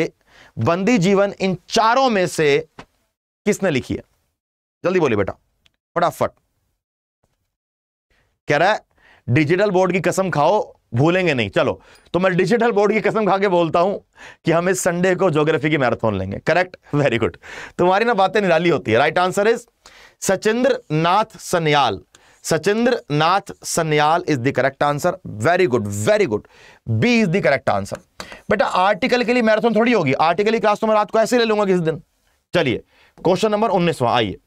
बंदी जीवन इन चारों में से किसने लिखी है जल्दी बोलिए बेटा फटाफट कह रहा है डिजिटल बोर्ड की कसम खाओ भूलेंगे नहीं चलो तो मैं डिजिटल बोर्ड की कसम खा के बोलता हूं कि हम इस संडे को ज्योग्राफी की मैराथन लेंगे करेक्ट वेरी गुड तुम्हारी ना बातें निराली होती है right answer is Sachindra Nath Sanyal Sachindra Nath Sanyal is the correct answer very good very good B is the correct answer बेटा आर्टिकल के लिए मैराथन थोड़ी होगी आर्टिकल की क्लास तो मैं रात को ऐसे ले लूंगा किसी दिन चलिए क्वेश्चन नंबर उन्नीसवा आइए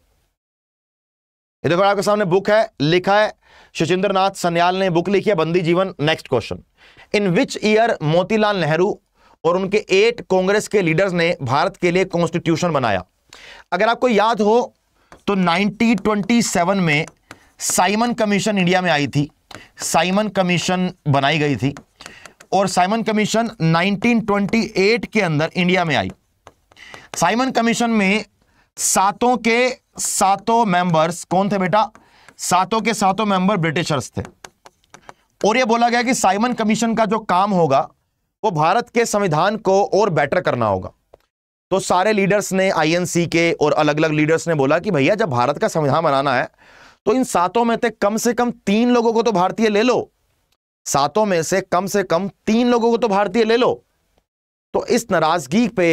देखो आपके सामने बुक है लिखा है सुचिंद्र नाथ सन्याल ने बुक लिखी है Bandi Jeevan next question in which year Motilal Nehru और उनके एट कांग्रेस के लीडर्स ने भारत के लिए कॉन्स्टिट्यूशन बनाया अगर आपको याद हो तो 1927 में साइमन कमीशन इंडिया में आई थी साइमन कमीशन बनाई गई थी और साइमन कमीशन 1928 के अंदर इंडिया में आई साइमन कमीशन में सातों के सातों मेंबर्स कौन थे बेटा सातों के सातों मेंबर ब्रिटिशर्स थे और यह बोला गया कि साइमन कमीशन का जो काम होगा वो भारत के संविधान को और बेटर करना होगा तो सारे लीडर्स ने आईएनसी के और अलग अलग लीडर्स ने बोला कि भैया जब भारत का संविधान बनाना है तो इन सातों में से कम से कम तीन लोगों को तो भारतीय ले लो सातों में से कम से कम तीन लोगों को तो भारतीय ले लो तो इस नाराजगी पे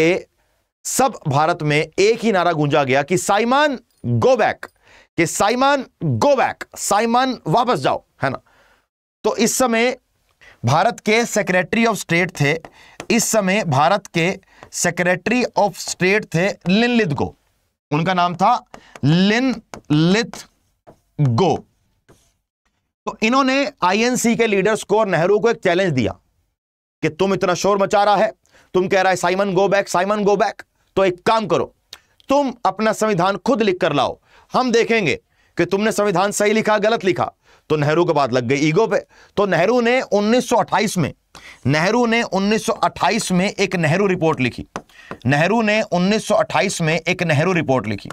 सब भारत में एक ही नारा गूंजा गया कि साइमान गो बैक कि साइमान गो बैक साइमान वापस जाओ है ना तो इस समय भारत के सेक्रेटरी ऑफ स्टेट थे इस समय भारत के सेक्रेटरी ऑफ स्टेट थे लिन लिथ गो उनका नाम था लिन लिथ गो तो इन्होंने आईएनसी के लीडर्स को और नेहरू को एक चैलेंज दिया कि तुम इतना शोर मचा रहा है तुम कह रहा है Simon go back Simon go back तो एक काम करो तुम अपना संविधान खुद लिख कर लाओ हम देखेंगे कि तुमने संविधान सही लिखा गलत लिखा तो नेहरू के बाद लग गई ईगो पे तो नेहरू ने 1928 में नेहरू ने 1928 में एक नेहरू रिपोर्ट लिखी नेहरू ने 1928 में एक नेहरू रिपोर्ट लिखी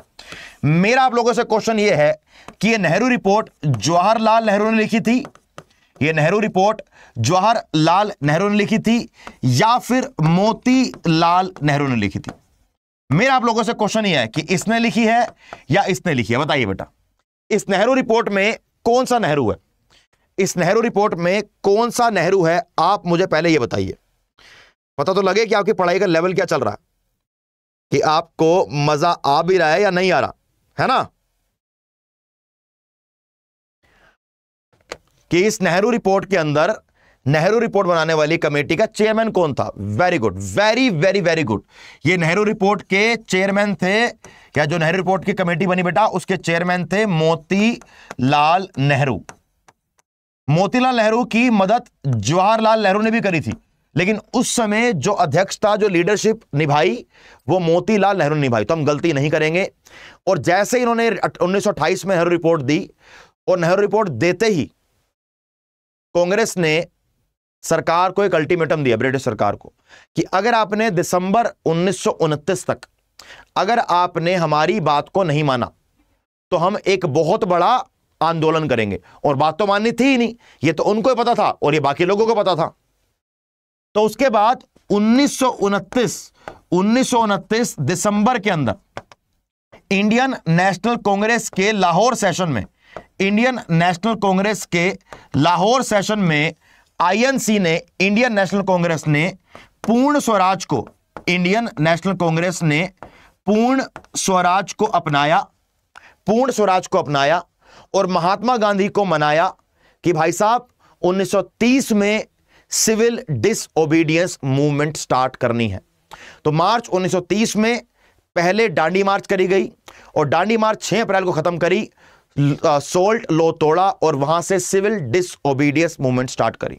मेरा आप लोगों से क्वेश्चन ये है कि ये नेहरू रिपोर्ट जवाहरलाल नेहरू ने लिखी थी यह नेहरू रिपोर्ट जवाहरलाल नेहरू ने लिखी थी या फिर मोतीलाल नेहरू ने लिखी थी मेरा आप लोगों से क्वेश्चन यह है कि इसने लिखी है या इसने लिखी है बताइए बेटा इस नेहरू रिपोर्ट में कौन सा नेहरू है इस नेहरू रिपोर्ट में कौन सा नेहरू है आप मुझे पहले यह बताइए पता तो लगे कि आपकी पढ़ाई का लेवल क्या चल रहा है कि आपको मजा आ भी रहा है या नहीं आ रहा है ना कि इस नेहरू रिपोर्ट के अंदर नेहरू रिपोर्ट बनाने वाली कमेटी का चेयरमैन कौन था very good very very very good ये नेहरू रिपोर्ट के चेयरमैन थे या जो नेहरू रिपोर्ट की कमेटी बनी बेटा उसके चेयरमैन थे मोती लाल नेहरू मोतीलाल नेहरू की मदद जवाहरलाल नेहरू ने भी करी थी लेकिन उस समय जो अध्यक्ष था जो लीडरशिप निभाई वो मोतीलाल नेहरू ने निभाई तो हम गलती नहीं करेंगे और जैसे इन्होंने 1928 में नेहरू रिपोर्ट दी और नेहरू रिपोर्ट देते ही कांग्रेस ने सरकार को एक अल्टीमेटम दिया ब्रिटिश सरकार को कि अगर आपने दिसंबर उन्नीस तक अगर आपने हमारी बात को नहीं माना तो हम एक बहुत बड़ा आंदोलन करेंगे और बात तो माननी थी ही नहीं ये तो उनको ही पता था और ये बाकी लोगों को पता था तो उसके बाद उन्नीस उन्नीस दिसंबर के अंदर इंडियन नेशनल कांग्रेस के लाहौर सेशन में इंडियन नेशनल कांग्रेस के लाहौर सेशन में आईएनसी ने इंडियन नेशनल कांग्रेस ने पूर्ण स्वराज को इंडियन नेशनल कांग्रेस ने पूर्ण स्वराज को अपनाया पूर्ण स्वराज को अपनाया और महात्मा गांधी को मनाया कि भाई साहब 1930 में सिविल डिसओबीडियंस मूवमेंट स्टार्ट करनी है तो मार्च 1930 में पहले डांडी मार्च करी गई और डांडी मार्च 6 अप्रैल को खत्म करी सोल्ट लो तोड़ा और वहां से सिविल डिसओबीडियंस मूवमेंट स्टार्ट करी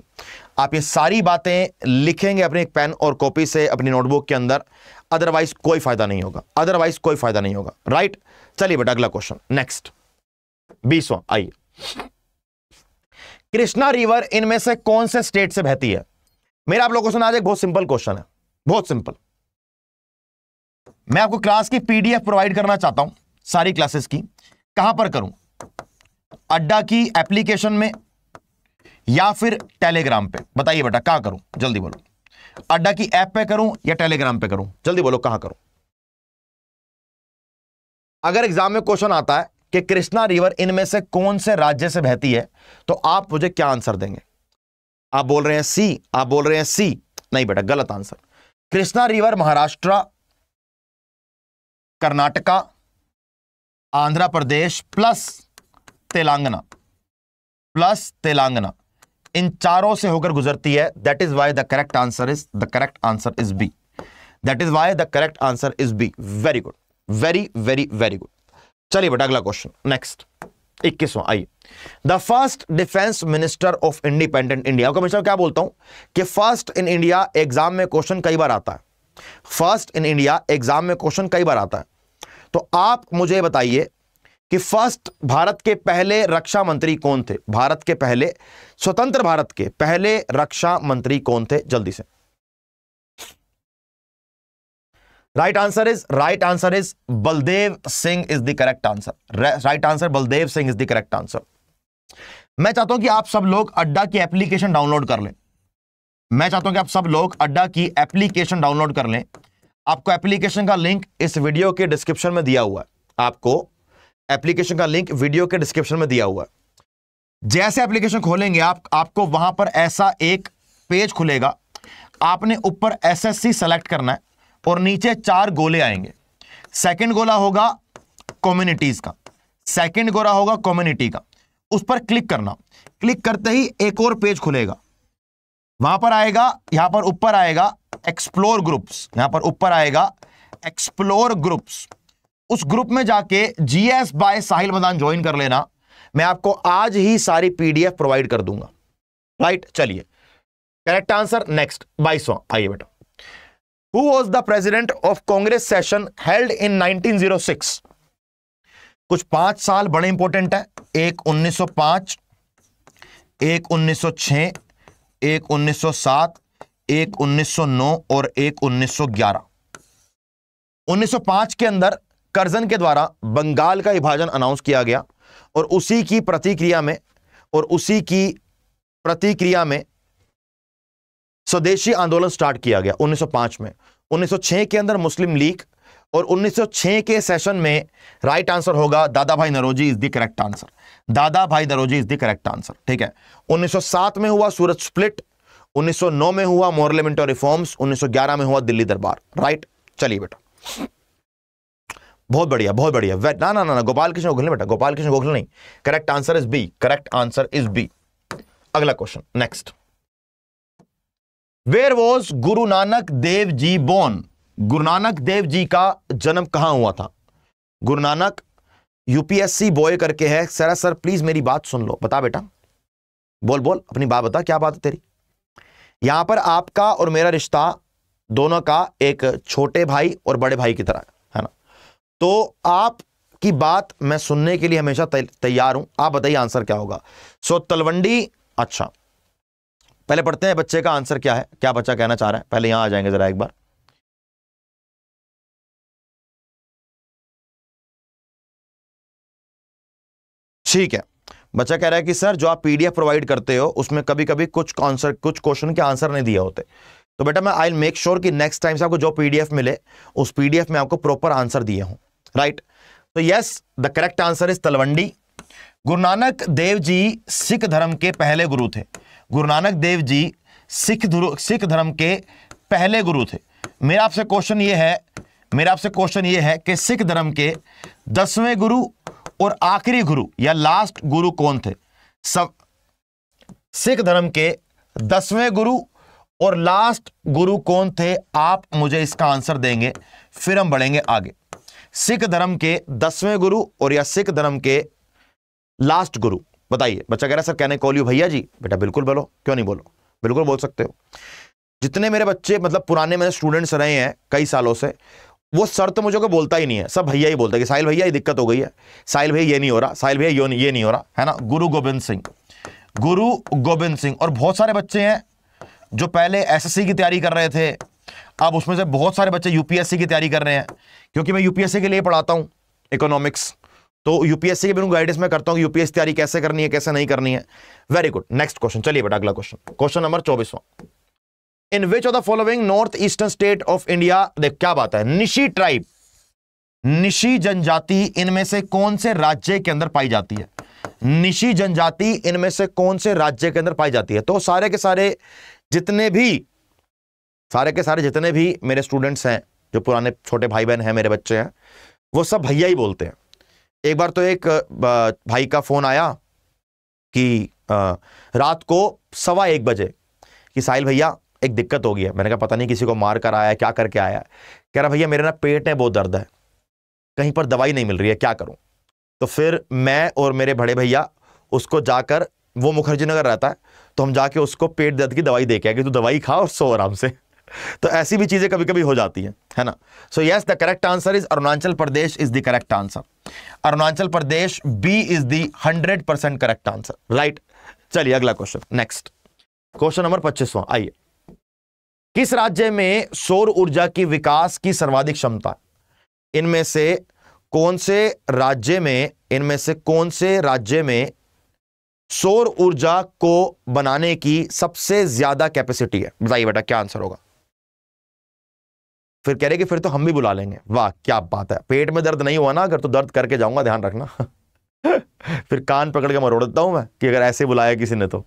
आप ये सारी बातें लिखेंगे अपने एक पेन और कॉपी से अपनी नोटबुक के अंदर अदरवाइज कोई फायदा नहीं होगा अदरवाइज कोई फायदा नहीं होगा राइट चलिए बेटा अगला क्वेश्चन नेक्स्ट बीसवा आइए कृष्णा रिवर इनमें से कौन से स्टेट से बहती है मेरा आप लोगों से आज एक बहुत सिंपल क्वेश्चन है बहुत सिंपल मैं आपको क्लास की पीडीएफ प्रोवाइड करना चाहता हूं सारी क्लासेस की कहां पर करूं अड्डा की एप्लीकेशन में या फिर टेलीग्राम पे बताइए बेटा कहां करूं जल्दी बोलो अड्डा की ऐप पे करूं या टेलीग्राम पे करूं जल्दी बोलो कहां करूं अगर एग्जाम में क्वेश्चन आता है कि कृष्णा रिवर इनमें से कौन से राज्य से बहती है तो आप मुझे क्या आंसर देंगे आप बोल रहे हैं सी आप बोल रहे हैं सी नहीं बेटा गलत आंसर Krishna river Maharashtra Karnataka Andhra Pradesh plus Telangana plus Telangana इन चारों से होकर गुजरती है that is why the correct answer is the correct answer is B that is why the correct answer is B very good very very very good चलिए बेटा अगला क्वेश्चन नेक्स्ट इक्कीसवा आइए the first defence minister of independent India मैं क्या बोलता हूं कि फर्स्ट इन इंडिया एग्जाम में क्वेश्चन कई बार आता है फर्स्ट इन इंडिया एग्जाम में क्वेश्चन कई बार आता है तो आप मुझे बताइए कि फर्स्ट भारत के पहले रक्षा मंत्री कौन थे भारत के पहले स्वतंत्र भारत के पहले रक्षा मंत्री कौन थे जल्दी से right answer is right answer is Baldev Singh is the correct answer right answer Baldev Singh is the correct answer मैं चाहता हूं कि आप सब लोग अड्डा की एप्लीकेशन डाउनलोड कर लें मैं चाहता हूं कि आप सब लोग अड्डा की एप्लीकेशन डाउनलोड कर लें आपको एप्लीकेशन का लिंक इस वीडियो के डिस्क्रिप्शन में दिया हुआ है आपको एप्लीकेशन का लिंक वीडियो के डिस्क्रिप्शन में दिया हुआ है जैसे एप्लीकेशन खोलेंगे आप आपको वहां पर ऐसा एक पेज खुलेगा आपने ऊपर एसएससी सेलेक्ट करना है और नीचे चार गोले आएंगे सेकंड गोला होगा कम्युनिटीज का सेकंड गोला होगा कम्युनिटी का उस पर क्लिक करना क्लिक करते ही एक और पेज खुलेगा वहां पर आएगा यहां पर ऊपर आएगा एक्सप्लोर ग्रुप्स यहां पर ऊपर आएगा एक्सप्लोर ग्रुप्स उस ग्रुप में जाके GS by Sahil Madan join कर लेना मैं आपको आज ही सारी पीडीएफ प्रोवाइड कर दूंगा राइट चलिए करेक्ट आंसर नेक्स्ट बाईसवां आइए बेटा who was the president of Congress session held in 1906 कुछ पांच साल बड़े इंपॉर्टेंट है एक 1905 एक 1906 एक 1907 एक 1909 और एक 1911 1905 के अंदर करजन के द्वारा बंगाल का विभाजन अनाउंस किया गया और उसी की प्रतिक्रिया में और उसी की प्रतिक्रिया में स्वदेशी आंदोलन स्टार्ट किया गया 1905 में 1906 के अंदर मुस्लिम लीग और 1906 के सेशन में राइट आंसर होगा Dadabhai Naoroji is the correct answer Dadabhai Naoroji is the correct answer ठीक है 1907 में हुआ सूरत स्प्लिट 1909 में हुआ मोरलेमेंट और रिफॉर्म्स 1911 में हुआ दिल्ली दरबार राइट चलिए बेटा बहुत बढ़िया बहुत बढ़िया ना ना ना ना गोपाल कृष्ण गोखले बेटा गोपाल कृष्ण गोखले नहीं correct answer is B correct answer is B अगला question next where was Guru Nanak Dev ji born गुरु नानक देव जी का जन्म कहां हुआ था गुरु नानक यूपीएससी बॉय करके है सरा सर प्लीज मेरी बात सुन लो बता बेटा बोल बोल अपनी बात बता क्या बात है तेरी यहां पर आपका और मेरा रिश्ता दोनों का एक छोटे भाई और बड़े भाई की तरह है तो आप की बात मैं सुनने के लिए हमेशा तैयार हूं आप बताइए आंसर क्या होगा सो तलवंडी अच्छा पहले पढ़ते हैं बच्चे का आंसर क्या है क्या बच्चा कहना चाह रहा है पहले यहां आ जाएंगे जरा एक बार ठीक है बच्चा कह रहा है कि सर जो आप पीडीएफ प्रोवाइड करते हो उसमें कभी कभी कुछ आंसर कुछ क्वेश्चन के आंसर नहीं दिए होते तो बेटा मैं आई मेक श्योर कि नेक्स्ट टाइम से आपको जो पीडीएफ मिले उस पीडीएफ में आपको प्रॉपर आंसर दिए हूं राइट तो yes the correct answer is Talwandi Guru Nanak देव जी सिख धर्म के पहले गुरु थे गुरु नानक देव जी सिख सिख धर्म के पहले गुरु थे मेरा आपसे क्वेश्चन ये है मेरा आपसे क्वेश्चन ये है कि सिख धर्म के दसवें गुरु और आखिरी गुरु या लास्ट गुरु कौन थे सब सिख धर्म के दसवें गुरु और लास्ट गुरु कौन थे आप मुझे इसका आंसर देंगे फिर हम बढ़ेंगे आगे सिख धर्म के दसवें गुरु और या सिख धर्म के लास्ट गुरु बताइए बच्चा कह रहा है सर कहने कॉल भैया जी बेटा बिल्कुल बोलो क्यों नहीं बोलो बिल्कुल बोल सकते हो जितने मेरे बच्चे मतलब पुराने मेरे स्टूडेंट्स रहे हैं कई सालों से वो सर तो मुझे को बोलता ही नहीं है सब भैया ही बोलता है कि साहिल भैया ये दिक्कत हो गई है साहिल भैया ये नहीं हो रहा साहिल भैया ये नहीं हो रहा है ना गुरु गोविंद सिंह गुरु गोविंद सिंह और बहुत सारे बच्चे हैं जो पहले एसएससी की तैयारी कर रहे थे अब उसमें से बहुत सारे बच्चे यूपीएससी की तैयारी कर रहे हैं क्योंकि मैं यूपीएससी के लिए पढ़ाता हूँ इकोनॉमिक्स तो यूपीएससी के भी गाइडेंस में करता हूँ यूपीएससी तैयारी कैसे करनी है कैसे नहीं करनी है वेरी गुड नेक्स्ट क्वेश्चन चलिए बेटा अगला क्वेश्चन क्वेश्चन नंबर चौबीसवा in which of the following north eastern state of India देख क्या बात है निशी ट्राइब निशी जनजाति इनमें से कौन से राज्य के अंदर पाई जाती है निशी जनजाति इनमें से कौन से राज्य के अंदर पाई जाती है तो सारे के सारे जितने भी सारे के सारे जितने भी मेरे स्टूडेंट्स हैं जो पुराने छोटे भाई बहन हैं मेरे बच्चे हैं वो सब भैया ही बोलते हैं एक बार तो एक भाई का फ़ोन आया कि रात को सवा एक बजे कि साहिल भैया एक दिक्कत हो गई है मैंने कहा पता नहीं किसी को मार कर आया क्या करके आया है कह रहा भैया मेरे ना पेट में बहुत दर्द है कहीं पर दवाई नहीं मिल रही है क्या करूं तो फिर मैं और मेरे बड़े भैया उसको जाकर वो मुखर्जी नगर रहता है तो हम जाके उसको पेट दर्द की दवाई दे के आए कि तू दवाई खा और सो आराम से तो ऐसी भी चीज़ें कभी कभी हो जाती हैं है ना so yes the correct answer is Arunachal Pradesh is the correct answer Arunachal Pradesh B is the hundred percent correct answer right चलिए अगला क्वेश्चन नेक्स्ट क्वेश्चन नंबर पच्चीसवा आइए किस राज्य में सौर ऊर्जा की विकास की सर्वाधिक क्षमता इनमें से कौन से राज्य में इनमें से कौन से राज्य में सौर ऊर्जा को बनाने की सबसे ज्यादा कैपेसिटी है बताइए बेटा क्या आंसर होगा फिर कह रहे कि फिर तो हम भी बुला लेंगे वाह क्या बात है पेट में दर्द नहीं हुआ ना अगर तो दर्द करके जाऊंगा ध्यान रखना फिर कान पकड़ के मरोड़ देता हूँ मैं कि अगर ऐसे बुलाया किसी ने तो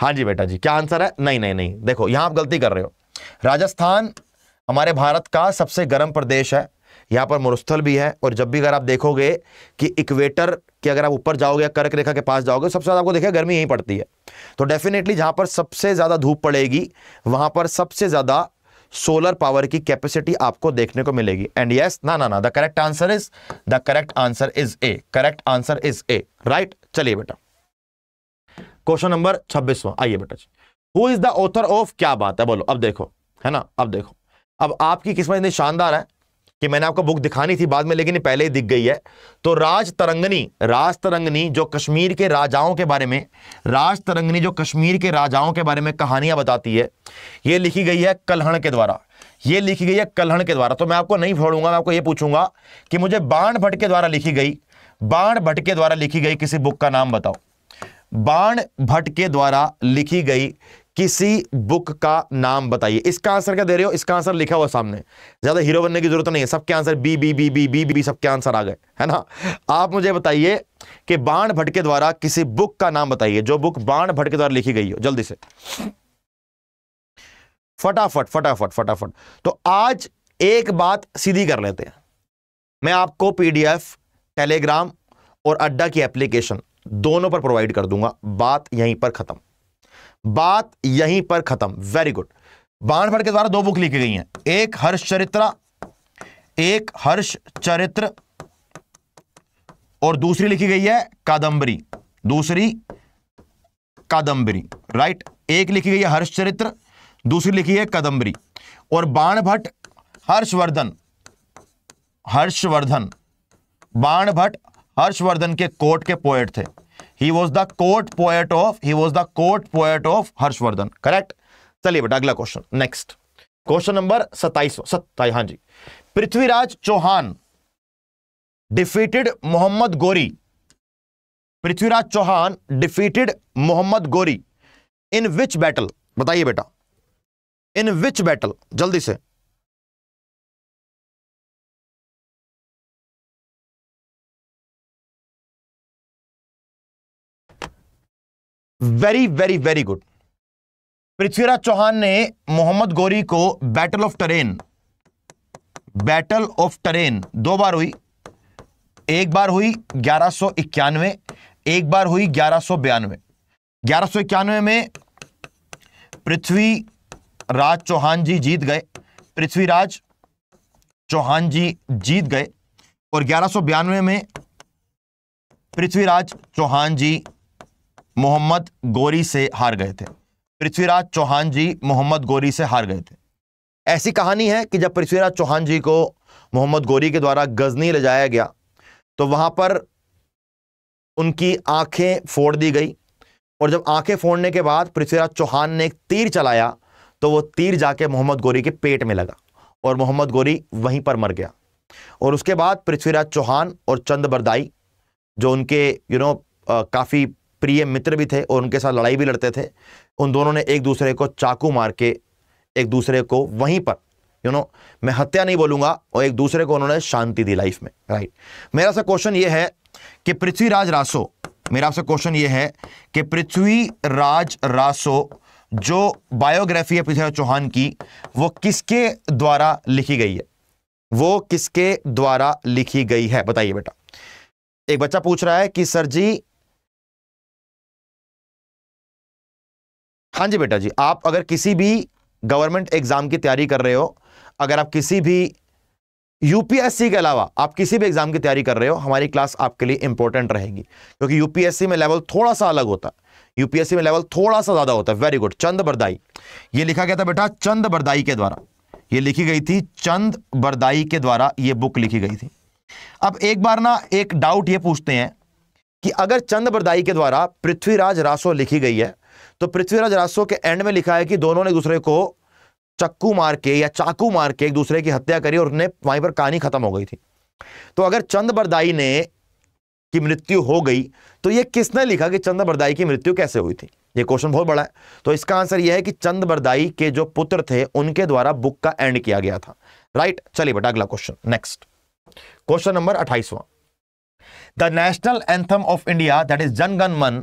हाँ जी बेटा जी क्या आंसर है नहीं नहीं नहीं देखो यहाँ आप गलती कर रहे हो राजस्थान हमारे भारत का सबसे गर्म प्रदेश है यहाँ पर मरुस्थल भी है और जब भी अगर आप देखोगे कि इक्वेटर के अगर आप ऊपर जाओगे या कर्क रेखा के पास जाओगे सबसे ज़्यादा आपको देखिए गर्मी यहीं पड़ती है तो डेफिनेटली जहाँ पर सबसे ज़्यादा धूप पड़ेगी वहाँ पर सबसे ज़्यादा सोलर पावर की कैपेसिटी आपको देखने को मिलेगी एंड यस ना ना ना the correct answer is the correct answer is A correct answer is A right चलिए बेटा क्वेश्चन नंबर छब्बीसवा आइए बेटा जी who is the author of क्या बात है बोलो अब देखो है ना अब देखो अब आपकी किस्मत इतनी शानदार है कि मैंने आपको बुक दिखानी थी बाद में लेकिन पहले ही दिख गई है तो राज तरंगनी राज तरंगनी जो कश्मीर के राजाओं के बारे में राज तरंगनी जो कश्मीर के राजाओं के बारे में कहानियां बताती है ये लिखी गई है कलहण के द्वारा ये लिखी गई है कलहण के द्वारा तो मैं आपको नहीं फोड़ूंगा मैं आपको ये पूछूंगा कि मुझे बाण भट्ट के द्वारा लिखी गई बाण भट्ट के द्वारा लिखी गई किसी बुक का नाम बताओ बाण भट्ट के द्वारा लिखी गई किसी बुक का नाम बताइए इसका आंसर क्या दे रहे हो इसका आंसर लिखा हुआ सामने ज्यादा हीरो बनने की जरूरत नहीं है सबके answer B B B B B B सबके आंसर आ गए है ना आप मुझे बताइए कि बाण भटके द्वारा किसी बुक का नाम बताइए जो बुक बाण भटके द्वारा लिखी गई हो जल्दी से फटाफट फटाफट फटाफट तो आज एक बात सीधी कर लेते हैं मैं आपको पीडीएफ टेलीग्राम और अड्डा की एप्लीकेशन दोनों पर प्रोवाइड कर दूंगा बात यहीं पर खत्म बात यहीं पर खत्म वेरी गुड बाण भट्ट के द्वारा दो बुक लिखी गई हैं एक हर्ष चरित्र एक हर्ष चरित्र और दूसरी लिखी गई है कादंबरी दूसरी कादंबरी राइट एक लिखी गई है हर्ष चरित्र दूसरी लिखी है कादंबरी और बाण भट्ट हर्षवर्धन हर्षवर्धन बाण भट्ट हर्षवर्धन के कोर्ट के पोएट थे he was the court poet of he was the court poet of Harshavardhana correct चलिए बेटा अगला क्वेश्चन नेक्स्ट क्वेश्चन नंबर सत्ताईस सत्ताईस हां जी पृथ्वीराज चौहान डिफीटेड मोहम्मद गोरी पृथ्वीराज चौहान डिफीटेड मोहम्मद गोरी इन विच बैटल बताइए बेटा इन विच बैटल जल्दी से very very very good Prithviraj Chauhan ने मोहम्मद गोरी को battle of Tarain battle of Tarain दो बार हुई एक बार हुई ग्यारह एक बार हुई ग्यारह ग्यारह में पृथ्वी राज चौहान जी जीत गए पृथ्वीराज चौहान जी जीत गए और ग्यारह में पृथ्वीराज चौहान जी मोहम्मद गोरी से हार गए थे पृथ्वीराज चौहान जी मोहम्मद गोरी से हार गए थे ऐसी कहानी है कि जब पृथ्वीराज चौहान जी को मोहम्मद गोरी के द्वारा गजनी ले जाया गया तो वहाँ पर उनकी आंखें फोड़ दी गई और जब आंखें फोड़ने के बाद पृथ्वीराज चौहान ने एक तीर चलाया तो वो तीर जाके मोहम्मद गोरी के पेट में लगा और मोहम्मद गोरी वहीं पर मर गया और उसके बाद पृथ्वीराज चौहान और चंद बरदाई जो उनके यू नो काफ़ी प्रिय मित्र भी थे और उनके साथ लड़ाई भी लड़ते थे उन दोनों ने एक दूसरे को चाकू मार के एक दूसरे को वहीं पर यू नो मैं हत्या नहीं बोलूंगा और एक दूसरे को उन्होंने शांति दी लाइफ में राइट मेरा सा क्वेश्चन ये है कि पृथ्वीराज रासो मेरा आपसे क्वेश्चन ये है कि पृथ्वीराज रासो जो बायोग्राफी है पृथ्वीराज चौहान की वो किसके द्वारा लिखी गई है वो किसके द्वारा लिखी गई है बताइए बेटा एक बच्चा पूछ रहा है कि सर जी हाँ जी बेटा जी आप अगर किसी भी गवर्नमेंट एग्ज़ाम की तैयारी कर रहे हो अगर आप किसी भी यूपीएससी के अलावा आप किसी भी एग्ज़ाम की तैयारी कर रहे हो हमारी क्लास आपके लिए इंपॉर्टेंट रहेगी क्योंकि यूपीएससी में लेवल थोड़ा सा अलग होता है यूपीएससी में लेवल थोड़ा सा ज़्यादा होता है वेरी गुड चंद बरदाई ये लिखा गया था बेटा चंद बरदाई के द्वारा ये लिखी गई थी चंद बरदाई के द्वारा ये बुक लिखी गई थी अब एक बार ना एक डाउट ये पूछते हैं कि अगर चंद बरदाई के द्वारा पृथ्वीराज रासो लिखी गई है तो पृथ्वीराज रासो के एंड में लिखा है कि दोनों ने दूसरे को चक्कू मार के या चाकू मार के एक दूसरे की हत्या करी और उन्हें वहीं पर कहानी खत्म हो गई थी तो अगर चंद बरदाई ने की मृत्यु हो गई तो यह किसने लिखा कि चंद बरदाई की मृत्यु कैसे हुई थी यह क्वेश्चन बहुत बड़ा है तो इसका आंसर यह है कि चंद बरदाई के जो पुत्र थे उनके द्वारा बुक का एंड किया गया था राइट चलिए बेटा अगला क्वेश्चन नेक्स्ट क्वेश्चन नंबर अट्ठाईसवा the national anthem of India that is Jana Gana Mana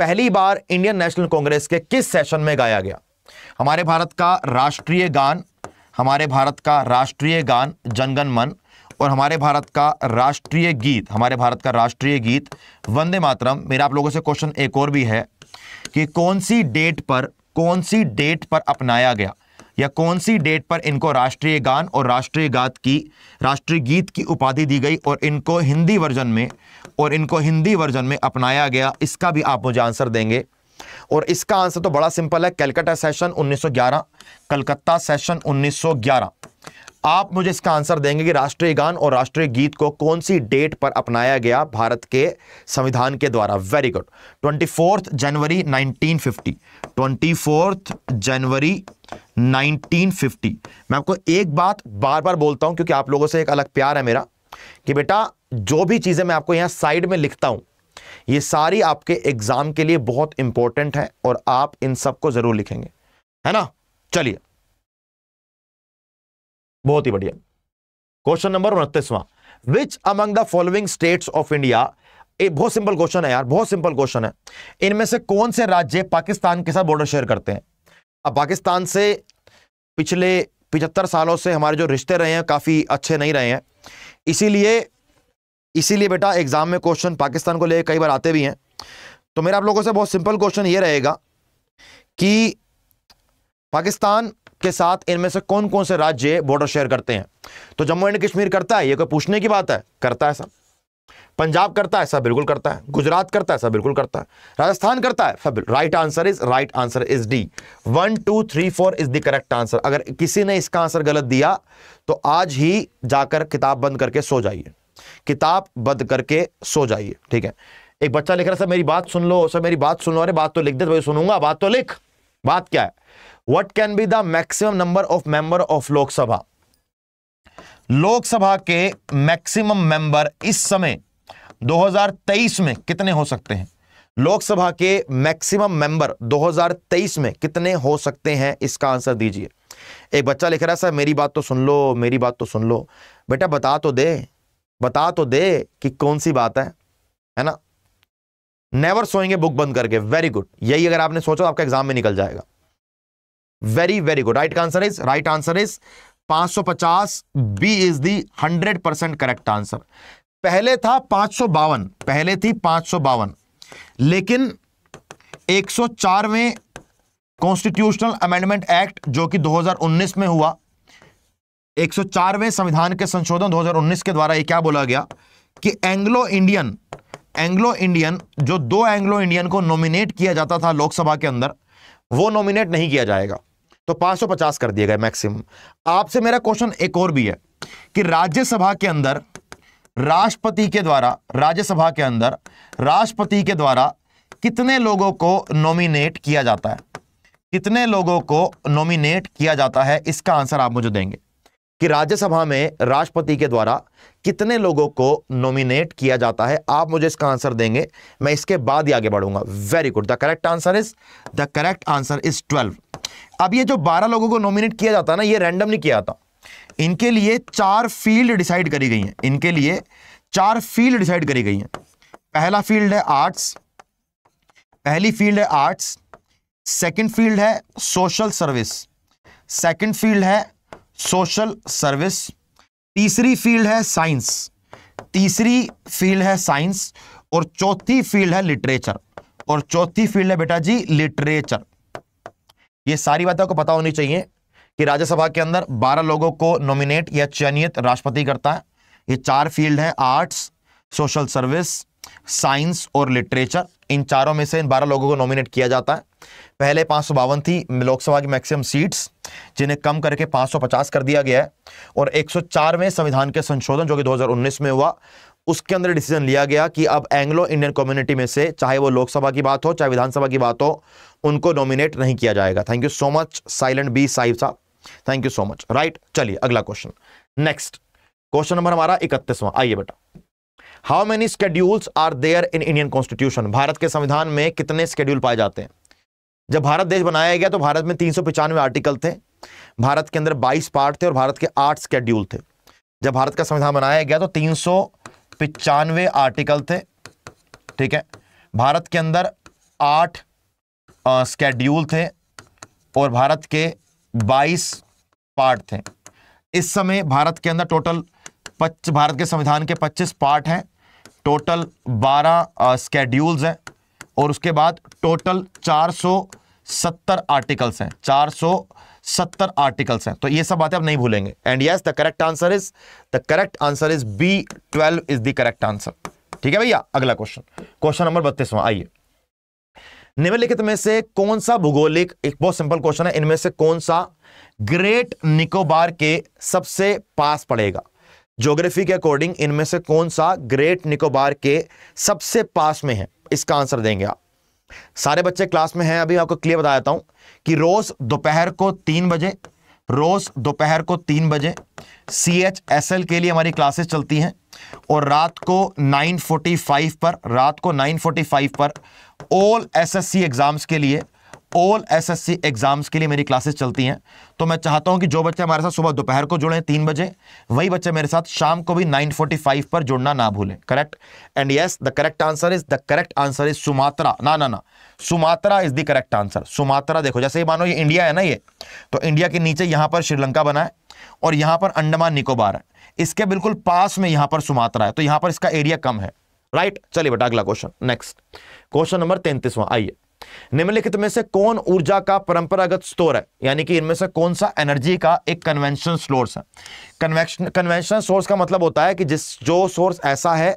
पहली बार इंडियन नेशनल कांग्रेस के किस सेशन में गाया गया हमारे भारत का राष्ट्रीय गान हमारे भारत का राष्ट्रीय गान जनगण मन और हमारे भारत का राष्ट्रीय गीत हमारे भारत का राष्ट्रीय गीत वंदे मातरम मेरा आप लोगों से क्वेश्चन एक और भी है कि कौन सी डेट पर कौन सी डेट पर अपनाया गया या कौन सी डेट पर इनको राष्ट्रीय गान और राष्ट्रीय गात की राष्ट्रीय गीत की उपाधि दी गई और इनको हिंदी वर्जन में और इनको हिंदी वर्जन में अपनाया गया इसका भी आप मुझे आंसर देंगे और इसका आंसर तो बड़ा सिंपल है कलकत्ता सेशन 1911 कलकत्ता सेशन 1911 आप मुझे इसका आंसर देंगे कि राष्ट्रीय गान और राष्ट्रीय गीत को कौन सी डेट पर अपनाया गया भारत के संविधान के द्वारा very good twenty fourth January 1950 twenty fourth January 1950 मैं आपको एक बात बार बार बोलता हूं क्योंकि आप लोगों से एक अलग प्यार है मेरा कि बेटा जो भी चीज़ें मैं आपको यहां साइड में लिखता हूं ये सारी आपके एग्जाम के लिए बहुत इंपॉर्टेंट है और आप इन सबको जरूर लिखेंगे है ना चलिए बहुत ही बढ़िया क्वेश्चन नंबर उनतीसवां which among the following states of India एक बहुत सिंपल क्वेश्चन है यार बहुत सिंपल क्वेश्चन है इनमें से कौन से राज्य पाकिस्तान के साथ बॉर्डर शेयर करते हैं अब पाकिस्तान से पिछले पिचहत्तर सालों से हमारे जो रिश्ते रहे हैं काफ़ी अच्छे नहीं रहे हैं इसीलिए इसीलिए बेटा एग्ज़ाम में क्वेश्चन पाकिस्तान को लेकर कई बार आते भी हैं तो मेरा आप लोगों से बहुत सिंपल क्वेश्चन ये रहेगा कि पाकिस्तान के साथ इनमें से कौन कौन से राज्य बॉर्डर शेयर करते हैं तो जम्मू एंड कश्मीर करता है ये कोई पूछने की बात है करता है सब पंजाब करता है ऐसा बिल्कुल करता है गुजरात करता है ऐसा बिल्कुल करता है राजस्थान करता है सब right answer is right answer is D one two three four is the correct answer अगर किसी ने इसका आंसर गलत दिया तो आज ही जाकर किताब बंद करके सो जाइए किताब बंद करके सो जाइए ठीक है एक बच्चा लिख रहा सर मेरी बात सुन लो सर मेरी बात सुन लो अरे बात तो लिख दे भाई तो सुनूंगा बात तो लिख बात क्या है what can be the maximum number of member of Lok Sabha Lok Sabha के मैक्सिमम मेंबर इस समय 2023 में कितने हो सकते हैं लोकसभा के मैक्सिमम मेंबर 2023 में कितने हो सकते हैं इसका आंसर दीजिए एक बच्चा लिख रहा है सर मेरी बात तो सुन लो मेरी बात तो सुन लो बेटा बता तो दे बता तो दे कि कौन सी बात है है ना नेवर सोएंगे बुक बंद करके वेरी गुड यही अगर आपने सोचा तो आपका एग्जाम में निकल जाएगा very very good right answer is right answer is 550 B is the 100 percent correct answer पहले था बावन पहले थी बावन लेकिन 104वें कॉन्स्टिट्यूशनल अमेंडमेंट एक्ट जो कि 2019 में हुआ 104वें संविधान के संशोधन 2019 के द्वारा ये क्या बोला गया कि एंग्लो इंडियन एंग्लो इंडियन जो दो एंग्लो इंडियन को नॉमिनेट किया जाता था लोकसभा के अंदर वो नॉमिनेट नहीं किया जाएगा तो 550 कर दिए गए मैक्सिमम आपसे मेरा क्वेश्चन एक और भी है कि राज्यसभा के अंदर राष्ट्रपति के द्वारा राज्यसभा के अंदर राष्ट्रपति के द्वारा कितने लोगों को नॉमिनेट किया जाता है कितने लोगों को नॉमिनेट किया जाता है इसका आंसर आप मुझे देंगे कि राज्यसभा में राष्ट्रपति के द्वारा कितने लोगों को नॉमिनेट किया जाता है आप मुझे इसका आंसर देंगे मैं इसके बाद ही आगे बढ़ूंगा very good the correct answer is the correct answer is twelve अब ये जो बारह लोगों को नॉमिनेट किया जाता है ना ये नहीं किया जाता इनके लिए चार फील्ड डिसाइड करी गई हैं इनके लिए चार फील्ड डिसाइड करी गई हैं पहला फील्ड है आर्ट्स पहली फील्ड है आर्ट्स सेकंड फील्ड है सोशल सर्विस सेकंड फील्ड है सोशल सर्विस तीसरी फील्ड है साइंस तीसरी फील्ड है साइंस और चौथी फील्ड है लिटरेचर और चौथी फील्ड है बेटा जी लिटरेचर ये सारी बातें आपको पता होनी चाहिए कि राज्यसभा के अंदर 12 लोगों को नॉमिनेट या चयनित राष्ट्रपति करता है ये चार फील्ड है आर्ट्स सोशल सर्विस साइंस और लिटरेचर इन चारों में से इन बारह लोगों को नॉमिनेट किया जाता है पहले पाँच थी लोकसभा की मैक्सिमम सीट्स जिन्हें कम करके 550 कर दिया गया है और चार में संविधान के संशोधन जो कि 2019 में हुआ उसके अंदर डिसीजन लिया गया कि अब एंग्लो इंडियन कम्युनिटी में से चाहे वो लोकसभा की बात हो चाहे विधानसभा की बात हो उनको नॉमिनेट नहीं किया जाएगा thank you so much silent B साहिब साहब thank you so much right चलिए अगला क्वेश्चन नेक्स्ट क्वेश्चन नंबर हमारा इकतीसवां आइए बेटा how many schedules are there in Indian constitution Bharat के संविधान में कितने स्केड्यूल पाए जाते हैं जब भारत देश बनाया गया तो भारत में तीन आर्टिकल थे भारत के अंदर 22 पार्ट थे और भारत के आठ स्केड्यूल थे जब भारत का संविधान बनाया गया तो तीन आर्टिकल थे ठीक है भारत के अंदर आठ स्केड्यूल थे और भारत के बाईस पार्ट थे इस समय भारत के अंदर टोटल पच्च भारत के संविधान के 25 पार्ट हैं टोटल 12 स्केड्यूल्स हैं और उसके बाद टोटल 470 आर्टिकल्स हैं 470 आर्टिकल्स हैं तो ये सब बातें आप नहीं भूलेंगे and yes the correct answer is the correct answer is B twelve is the correct answer ठीक है भैया अगला क्वेश्चन क्वेश्चन नंबर बत्तीसवा आइए निम्नलिखित में से कौन सा भूगोलिक एक बहुत सिंपल क्वेश्चन है इनमें से कौन सा ग्रेट निकोबार के सबसे पास पड़ेगा ज्योग्राफी के अकॉर्डिंग इनमें से कौन सा ग्रेट निकोबार के सबसे पास में है इसका आंसर देंगे आप सारे बच्चे क्लास में हैं अभी आपको क्लियर बता देता हूं कि रोज दोपहर को तीन बजे रोज दोपहर को तीन बजे सी एच एस एल के लिए हमारी क्लासेस चलती हैं और रात को 9:45 पर रात को 9:45 पर ऑल एसएससी एग्जाम्स के लिए ऑल एसएससी एग्जाम्स के लिए मेरी क्लासेस चलती हैं तो मैं चाहता हूं कि जो बच्चे हमारे साथ सुबह दोपहर को जुड़े तीन बजे वही बच्चे मेरे साथ शाम को भी 9:45 पर जुड़ना ना भूलें correct and yes the correct answer is the correct answer is Sumatra ना ना ना Sumatra is the correct answer Sumatra देखो जैसे ये मानो ये इंडिया है ना ये तो इंडिया के नीचे यहां पर श्रीलंका बना है और यहां पर अंडमान निकोबार है इसके बिल्कुल पास में यहां पर सुमात्रा है तो यहां पर इसका एरिया कम है राइट चलिए बेटा अगला क्वेश्चन नेक्स्ट क्वेश्चन नंबर तैंतीसवा आइए निम्नलिखित में से कौन ऊर्जा का परंपरागत स्टोर है यानी कि इनमें से कौन सा एनर्जी का एक कन्वेंशनल सोर्स है कन्वेंशन कन्वेंशनल सोर्स का मतलब होता है कि जिस जो सोर्स ऐसा है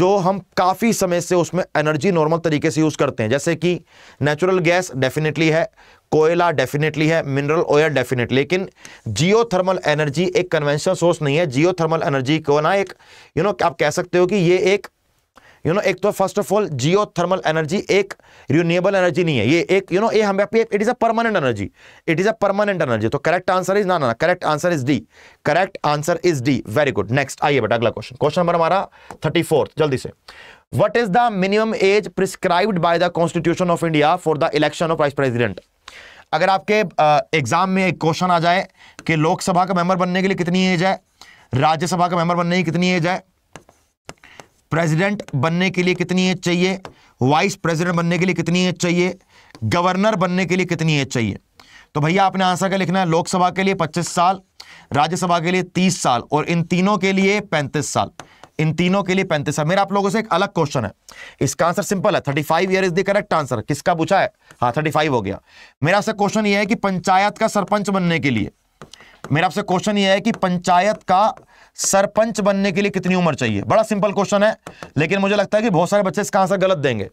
जो हम काफ़ी समय से उसमें एनर्जी नॉर्मल तरीके से यूज़ करते हैं जैसे कि नेचुरल गैस डेफिनेटली है कोयला डेफिनेटली है मिनरल ऑयल डेफिनेटली लेकिन जियो थर्मल एनर्जी एक कन्वेंशनल सोर्स नहीं है जियो थर्मल एनर्जी को ना एक यू you नो know, आप कह सकते हो कि ये एक यू you नो know, एक तो first of all geothermal energy एक रिन्यूएबल एनर्जी नहीं है ये एक यू नो ये हम it is a permanent energy it is a permanent energy तो करेक्ट आंसर इज ना ना correct answer is D correct answer is D very good next आइए बेटा अगला क्वेश्चन क्वेश्चन नंबर हमारा थर्टी जल्दी से what is the minimum age prescribed by the constitution of India for the election of vice president अगर आपके exam में एक क्वेश्चन आ जाए कि लोकसभा का मेंबर बनने के लिए कितनी एज है राज्यसभा का मेंबर बनने की कितनी एज है प्रेसिडेंट बनने के लिए कितनी एज चाहिए वाइस प्रेसिडेंट बनने के लिए कितनी एज चाहिए गवर्नर बनने के लिए कितनी एज चाहिए तो भैया आपने आंसर क्या लिखना है लोकसभा के लिए 25 साल राज्यसभा के लिए 30 साल और इन तीनों के लिए 35 साल इन तीनों के लिए पैंतीस है मेरा आप लोगों से एक अलग क्वेश्चन है इसका आंसर सिंपल है thirty five year is the correct answer किसका पूछा है हाँ थर्टी फाइव हो गया मेरा आपसे क्वेश्चन यह है कि पंचायत का सरपंच बनने के लिए मेरा आपसे क्वेश्चन यह है कि पंचायत का सरपंच बनने के लिए कितनी उम्र चाहिए बड़ा सिंपल क्वेश्चन है लेकिन मुझे लगता है कि बहुत सारे बच्चे इसका आंसर गलत देंगे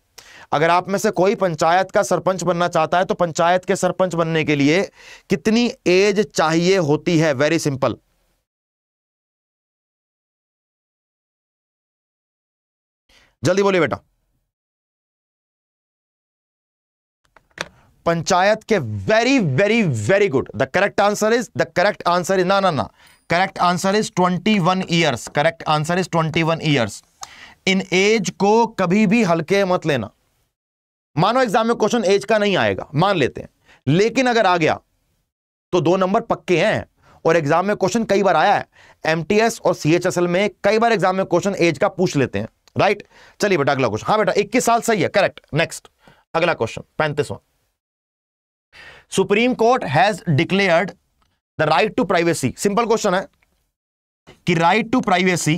अगर आप में से कोई पंचायत का सरपंच बनना चाहता है तो पंचायत के सरपंच बनने के लिए कितनी एज चाहिए होती है वेरी सिंपल जल्दी बोलिए बेटा पंचायत के very very very good the correct answer is the correct answer is ना ना ना correct answer is 21 years correct answer is 21 years इन एज को कभी भी हल्के मत लेना मानो एग्जाम में क्वेश्चन एज का नहीं आएगा मान लेते हैं लेकिन अगर आ गया तो दो नंबर पक्के हैं और एग्जाम में क्वेश्चन कई बार आया है एमटीएस और सीएचएसएल में कई बार एग्जाम में क्वेश्चन एज का पूछ लेते हैं राइट चलिए बेटा अगला क्वेश्चन हाँ बेटा इक्कीस साल सही है करेक्ट नेक्स्ट अगला क्वेश्चन पैंतीसवा supreme court has declared the right to privacy simple question है कि right to privacy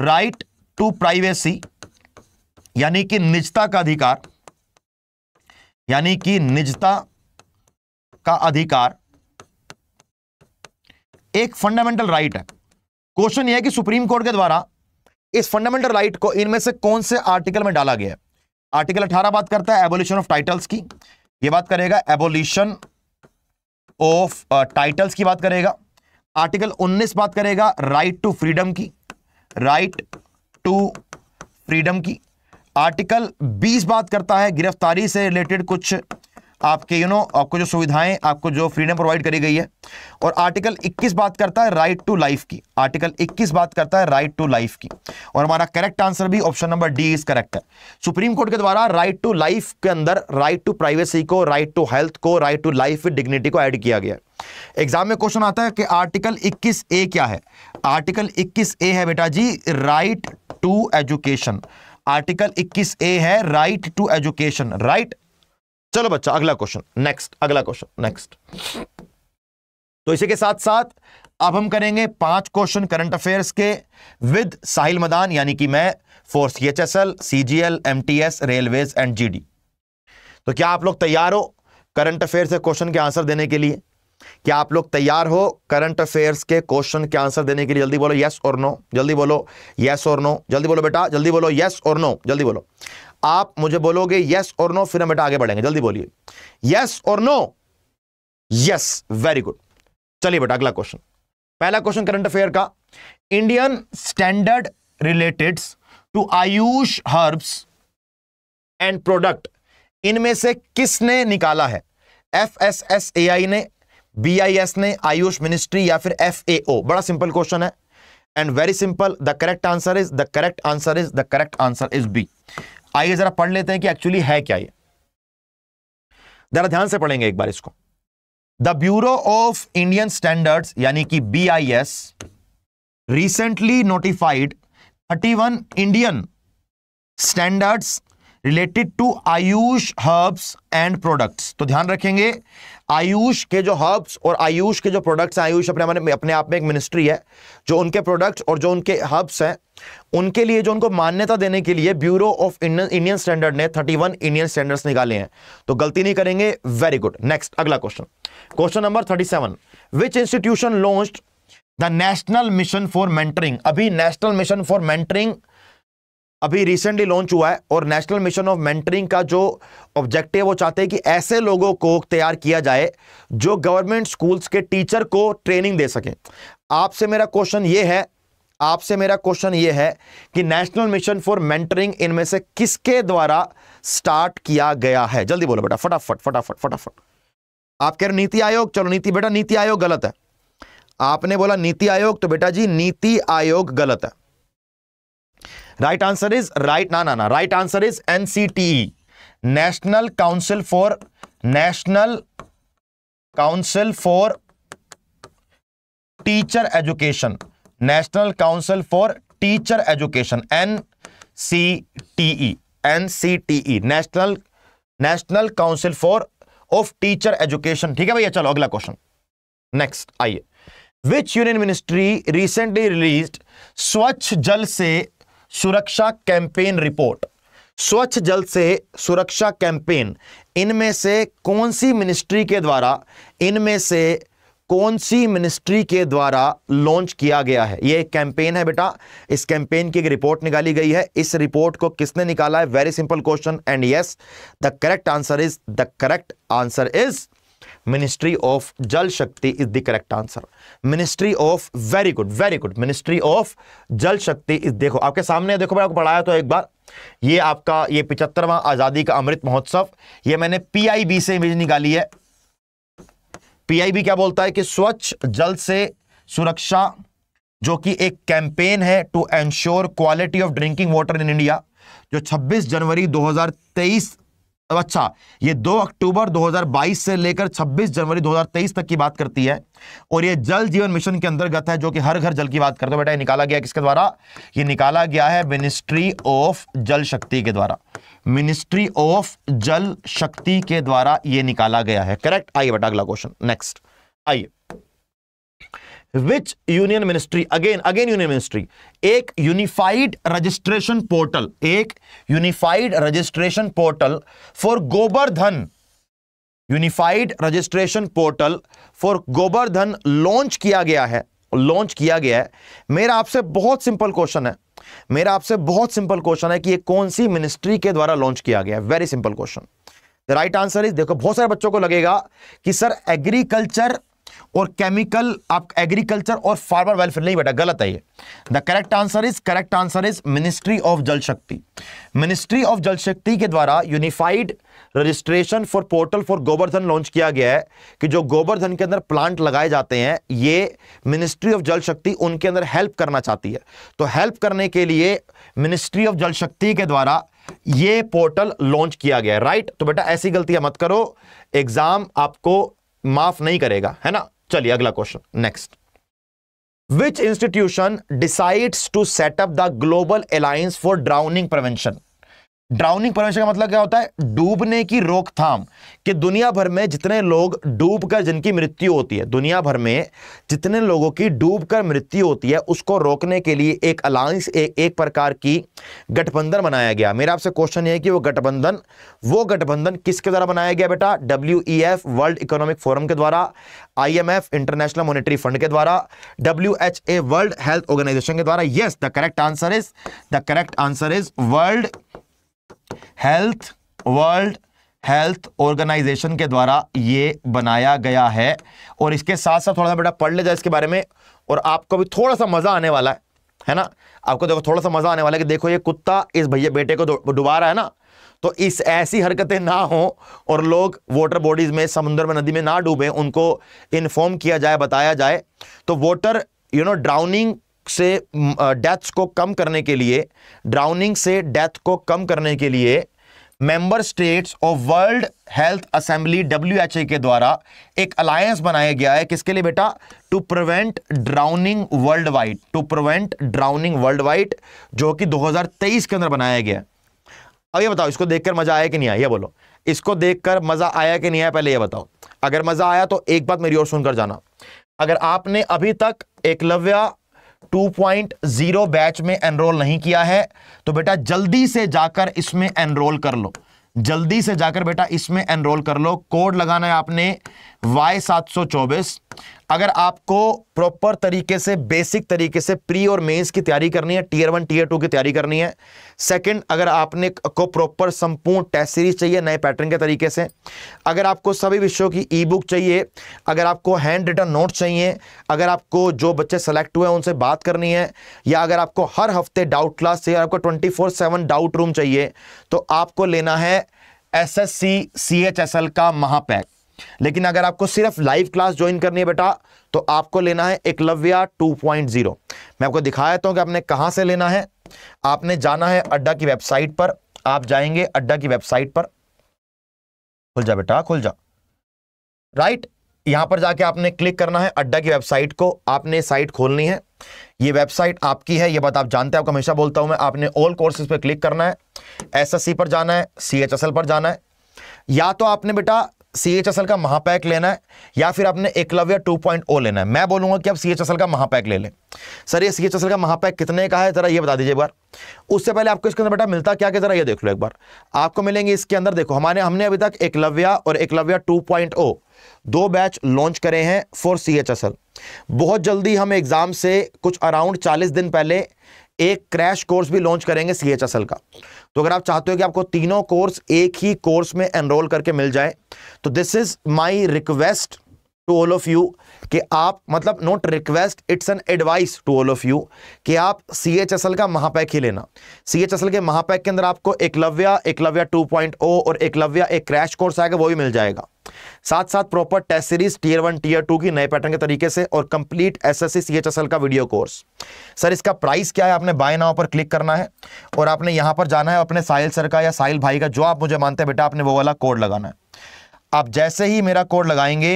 right to privacy यानी कि निजता का अधिकार यानी कि निजता का अधिकार एक फंडामेंटल राइट है क्वेश्चन यह है कि सुप्रीम कोर्ट के द्वारा इस फंडामेंटल राइट को इनमें से कौन से आर्टिकल में डाला गया है आर्टिकल 18 बात करता है एबोल्यूशन ऑफ टाइटल्स की ये बात करेगा एबोल्यूशन ऑफ टाइटल्स की बात करेगा आर्टिकल 19 बात करेगा राइट टू फ्रीडम की राइट टू फ्रीडम की आर्टिकल 20 बात करता है गिरफ्तारी से रिलेटेड कुछ आपके यू you नो know, आपको जो सुविधाएं आपको जो फ्रीडम प्रोवाइड करी गई है और आर्टिकल 21 बात करता है राइट टू लाइफ की आर्टिकल 21 बात करता है राइट टू लाइफ की और हमारा करेक्ट आंसर भी option number D is correct है सुप्रीम कोर्ट के द्वारा राइट टू लाइफ के अंदर राइट टू प्राइवेसी को राइट टू हेल्थ को right to life with dignity को ऐड किया गया एग्जाम में क्वेश्चन आता है कि आर्टिकल इक्कीस ए क्या है आर्टिकल इक्कीस ए है बेटा जी राइट टू एजुकेशन आर्टिकल इक्कीस ए है राइट टू एजुकेशन राइट चलो बच्चा अगला क्वेश्चन नेक्स्ट अगला क्वेश्चन नेक्स्ट तो इसी के साथ साथ अब हम करेंगे पांच क्वेश्चन करंट अफेयर्स के विद साहिल मदान यानी कि मैं for C H S L C G L M T S railways and G D तो क्या आप लोग तैयार हो करंट अफेयर से क्वेश्चन के आंसर देने के लिए क्या आप लोग तैयार हो करंट अफेयर्स के क्वेश्चन के आंसर देने के लिए जल्दी बोलो यस और नो जल्दी बोलो यस और नो जल्दी बोलो बेटा जल्दी बोलो यस और नो जल्दी बोलो आप मुझे बोलोगे यस और नो फिर हम बेटा आगे बढ़ेंगे जल्दी बोलिए यस और नो यस वेरी गुड चलिए बेटा अगला क्वेश्चन पहला क्वेश्चन करंट अफेयर का Indian standard related to AYUSH herbs and product इनमें से किसने निकाला है F S S A I ने बी आई एस ने आयुष मिनिस्ट्री या फिर एफ ए ओ बड़ा सिंपल क्वेश्चन है and very simple the correct answer is the correct answer is the correct answer is B आइए जरा पढ़ लेते हैं कि एक्चुअली है क्या ये जरा ध्यान से पढ़ेंगे एक बार इसको the bureau of Indian standards यानी कि B I S recently notified 31 Indian standards related to AYUSH herbs and products तो ध्यान रखेंगे आयुष के जो हर्ब्स और आयुष के जो प्रोडक्ट्स हैं आयुष अपने अपने आप में एक मिनिस्ट्री है जो उनके प्रोडक्ट्स और जो उनके हर्ब्स हैं उनके लिए जो उनको मान्यता देने के लिए bureau of Indian Indian standard ने 31 इंडियन स्टैंडर्ड्स निकाले हैं तो गलती नहीं करेंगे वेरी गुड नेक्स्ट अगला question question number seven which institution launch the national mission for mentoring अभी नेशनल मिशन फॉर मेंटरिंग अभी रिसेंटली लॉन्च हुआ है और नेशनल मिशन ऑफ मेंटरिंग का जो ऑब्जेक्टिव वो चाहते हैं कि ऐसे लोगों को तैयार किया जाए जो गवर्नमेंट स्कूल्स के टीचर को ट्रेनिंग दे सकें आपसे मेरा क्वेश्चन ये है आपसे मेरा क्वेश्चन ये है कि नेशनल मिशन फॉर मेंटरिंग इनमें से किसके द्वारा स्टार्ट किया गया है जल्दी बोलो बेटा फटाफट फटाफट फटाफट आप कह रहे नीति आयोग चलो नीति बेटा नीति आयोग गलत है आपने बोला नीति आयोग तो बेटा जी नीति आयोग गलत है राइट आंसर इज राइट ना ना ना right answer is NCT national council for national council for teacher education national council for teacher education N C T E N C T E national national council for of teacher education ठीक है भैया चलो अगला question next आइए which union ministry recently release Swachh Jal से सुरक्षा campaign report स्वच्छ जल से सुरक्षा कैंपेन इनमें से कौन सी मिनिस्ट्री के द्वारा इनमें से कौन सी मिनिस्ट्री के द्वारा लॉन्च किया गया है यह एक कैंपेन है बेटा इस कैंपेन की एक रिपोर्ट निकाली गई है इस रिपोर्ट को किसने निकाला है very simple question and yes the correct answer is the correct answer is ministry of Jal Shakti is the correct answer ministry of very good very good ministry of Jal Shakti is देखो आपके सामने देखो मैं आपको पढ़ाया तो एक बार ये आपका ये पिछहत्तरवा आज़ादी का अमृत महोत्सव ये मैंने पीआईबी से इमेज निकाली है पीआईबी क्या बोलता है कि स्वच्छ जल से सुरक्षा जो कि एक कैंपेन है to ensure quality of drinking water in India जो 26 जनवरी 2023 अब अच्छा ये 2 अक्टूबर 2022 से लेकर 26 जनवरी 2023 तक की बात करती है और ये जल जीवन मिशन के अंतर्गत है जो कि हर घर जल की बात करते हो बेटा ये निकाला गया किसके द्वारा ये निकाला गया है मिनिस्ट्री ऑफ जल शक्ति के द्वारा मिनिस्ट्री ऑफ जल शक्ति के द्वारा ये निकाला गया है करेक्ट आइए बेटा अगला क्वेश्चन नेक्स्ट आइए which union ministry again again union ministry एक यूनिफाइड रजिस्ट्रेशन पोर्टल एक unified registration portal for Gobar Dhan unified registration portal for Gobar धन लॉन्च किया गया है लॉन्च किया गया है मेरा आपसे बहुत सिंपल क्वेश्चन है मेरा आपसे बहुत सिंपल क्वेश्चन है कि ये कौन सी मिनिस्ट्री के द्वारा लॉन्च किया गया है very simple question right answer is देखो बहुत सारे बच्चों को लगेगा कि सर एग्रीकल्चर और केमिकल आप एग्रीकल्चर और फार्मर वेलफेयर नहीं बेटा गलत है ये the correct answer is correct answer is ministry of Jal Shakti ministry of Jal Shakti के द्वारा unified registration for portal for Gobardhan launch किया गया है कि जो गोबर्धन के अंदर प्लांट लगाए जाते हैं ये मिनिस्ट्री ऑफ जल शक्ति उनके अंदर हेल्प करना चाहती है तो हेल्प करने के लिए मिनिस्ट्री ऑफ जल शक्ति के द्वारा ये पोर्टल लॉन्च किया गया है राइट तो बेटा ऐसी गलतियां मत करो एग्जाम आपको माफ नहीं करेगा है ना चलिए अगला question next which institution decides to set up the global alliance for drowning prevention drowning prevention का मतलब क्या होता है डूबने की रोकथाम कि दुनिया भर में जितने लोग डूब कर जिनकी मृत्यु होती है दुनिया भर में जितने लोगों की डूब कर मृत्यु होती है उसको रोकने के लिए एक अलायंस एक, एक प्रकार की गठबंधन बनाया गया मेरा आपसे क्वेश्चन ये है कि वो गठबंधन वो गठबंधन किसके द्वारा बनाया गया बेटा डब्ल्यू वर्ल्ड इकोनॉमिक फोरम के द्वारा आई इंटरनेशनल मॉनिटरी फंड के द्वारा डब्ल्यू वर्ल्ड हेल्थ ऑर्गेनाइजेशन के द्वारा yes the correct answer is the correct answer is world health world health organization के द्वारा ये बनाया गया है और इसके साथ साथ थोड़ा सा बेटा पढ़ ले जाए इसके बारे में और आपको भी थोड़ा सा मज़ा आने वाला है है ना आपको देखो थोड़ा सा मज़ा आने वाला है कि देखो ये कुत्ता इस भैया बेटे को डुबा रहा है ना तो इस ऐसी हरकतें ना हो और लोग वाटर बॉडीज़ में समुद्र में नदी में ना डूबे उनको इन्फॉर्म किया जाए बताया जाए तो वाटर यू नो ड्राउनिंग से डेथ्स को कम करने के लिए ड्राउनिंग से डेथ को कम करने के लिए member states of world health assembly W के द्वारा एक अलायंस बनाया गया है किसके लिए बेटा to prevent drowning worldwide to prevent drowning worldwide जो कि 2023 के अंदर बनाया गया है अब ये बताओ इसको देखकर मजा आया कि नहीं आया ये बोलो इसको देखकर मजा आया कि नहीं आया पहले ये बताओ अगर मजा आया तो एक बात मेरी और सुनकर जाना अगर आपने अभी तक एकलव्या 2.0 बैच में एनरोल नहीं किया है तो बेटा जल्दी से जाकर इसमें एनरोल कर लो जल्दी से जाकर बेटा इसमें एनरोल कर लो कोड लगाना है आपने वाई सात सौ चौबीस अगर आपको प्रॉपर तरीके से बेसिक तरीके से प्री और मेंस की तैयारी करनी है टीयर वन टीयर टू की तैयारी करनी है सेकंड अगर आपने को प्रॉपर संपूर्ण टेस्ट सीरीज चाहिए नए पैटर्न के तरीके से अगर आपको सभी विषयों की ई बुक चाहिए अगर आपको हैंड रिटर्न नोट चाहिए अगर आपको जो बच्चे सेलेक्ट हुए हैं उनसे बात करनी है या अगर आपको हर हफ्ते डाउट क्लास चाहिए आपको twenty four seven doubt room चाहिए तो आपको लेना है S S C C H S L का महापैक लेकिन अगर आपको सिर्फ लाइव क्लास ज्वाइन करनी है बेटा तो आपको लेना है एकलव्या 2.0 मैं आपको दिखा देता तो हूँ कि आपने कहाँ से लेना है आपने जाना है अड्डा की वेबसाइट पर आप जाएंगे अड्डा की वेबसाइट पर खुल जा बेटा खुल जा राइट यहां पर जाके आपने क्लिक करना है अड्डा की वेबसाइट को आपने साइट खोलनी है ये वेबसाइट आपकी है ये बात आप जानते हैं आपको हमेशा बोलता हूं मैं आपने ऑल कोर्सेज पर क्लिक करना है एसएससी पर जाना है सीएचएसएल पर जाना है या तो आपने बेटा सी एच एस एल का महापैक लेना है या फिर आपने एकलव्य टू पॉइंट ओ लेना है मैं बोलूंगा कि आप सी एच एस एल का महापैक ले लें सर ये सी एच एस एल का महापैक कितने का है ज़रा ये बता दीजिए एक बार उससे पहले आपको इसके अंदर बेटा मिलता क्या क्या ज़रा ये देख लो एक बार आपको मिलेंगे इसके अंदर देखो हमारे हमने अभी तक एकलव्या और एकलव्या टू पॉइंट ओ दो बैच लॉन्च करे हैं for C H S L बहुत जल्दी हम एग्ज़ाम से कुछ अराउंड चालीस दिन पहले एक क्रैश कोर्स भी लॉन्च करेंगे सी का तो अगर आप चाहते हो कि आपको तीनों कोर्स एक ही कोर्स में एनरोल करके मिल जाए तो this is my request to all of you कि आप मतलब note request it's an advice to all of you कि आप सी एच एस एल का महापैक ही लेना सी एच एस एल के महापैक के अंदर आपको Eklavya Eklavya two point O oh और एकलव्या एक क्रैश कोर्स आएगा वो भी मिल जाएगा साथ साथ proper test series tier one tier two की नए पैटर्न के तरीके से और complete S S C H S L का वीडियो कोर्स सर इसका प्राइस क्या है आपने बाय नाव पर क्लिक करना है और आपने यहां पर जाना है अपने साहिल सर का या साहिल भाई का जो आप मुझे मानते हैं बेटा आपने वो वाला कोड लगाना है आप जैसे ही मेरा कोड लगाएंगे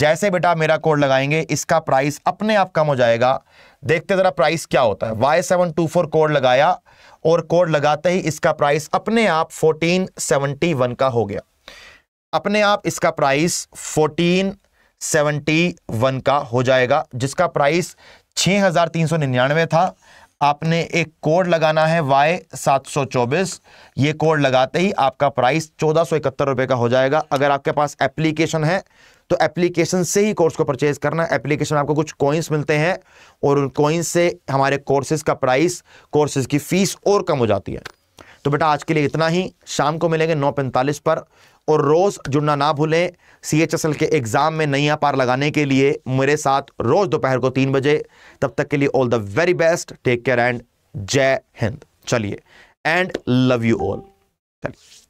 जैसे बेटा मेरा कोड लगाएंगे इसका प्राइस अपने आप कम हो जाएगा देखते ज़रा प्राइस क्या होता है Y seven two four code लगाया और कोड लगाते ही इसका प्राइस अपने आप फोर्टीन सेवनटी वन का हो गया अपने आप इसका प्राइस फोर्टीन सेवनटी वन का हो जाएगा जिसका प्राइस छः हज़ार तीन सौ निन्यानवे था आपने एक कोड लगाना है वाई सात सौ चौबीस ये कोड लगाते ही आपका प्राइस चौदह सौ इकहत्तर रुपये का हो जाएगा अगर आपके पास एप्लीकेशन है तो एप्लीकेशन से ही कोर्स को परचेज करना एप्लीकेशन आपको कुछ कॉइन्स मिलते हैं और उन कॉइन्स से हमारे कोर्सेज का प्राइस कोर्सेज की फीस और कम हो जाती है तो बेटा आज के लिए इतना ही शाम को मिलेंगे नौ पैंतालीस पर और रोज़ जुड़ना ना भूलें सी एच एस एल के एग्ज़ाम में नया पार लगाने के लिए मेरे साथ रोज़ दोपहर को तीन बजे तब तक के लिए all the very best take care and जय हिंद चलिए एंड लव यू ऑल चलिए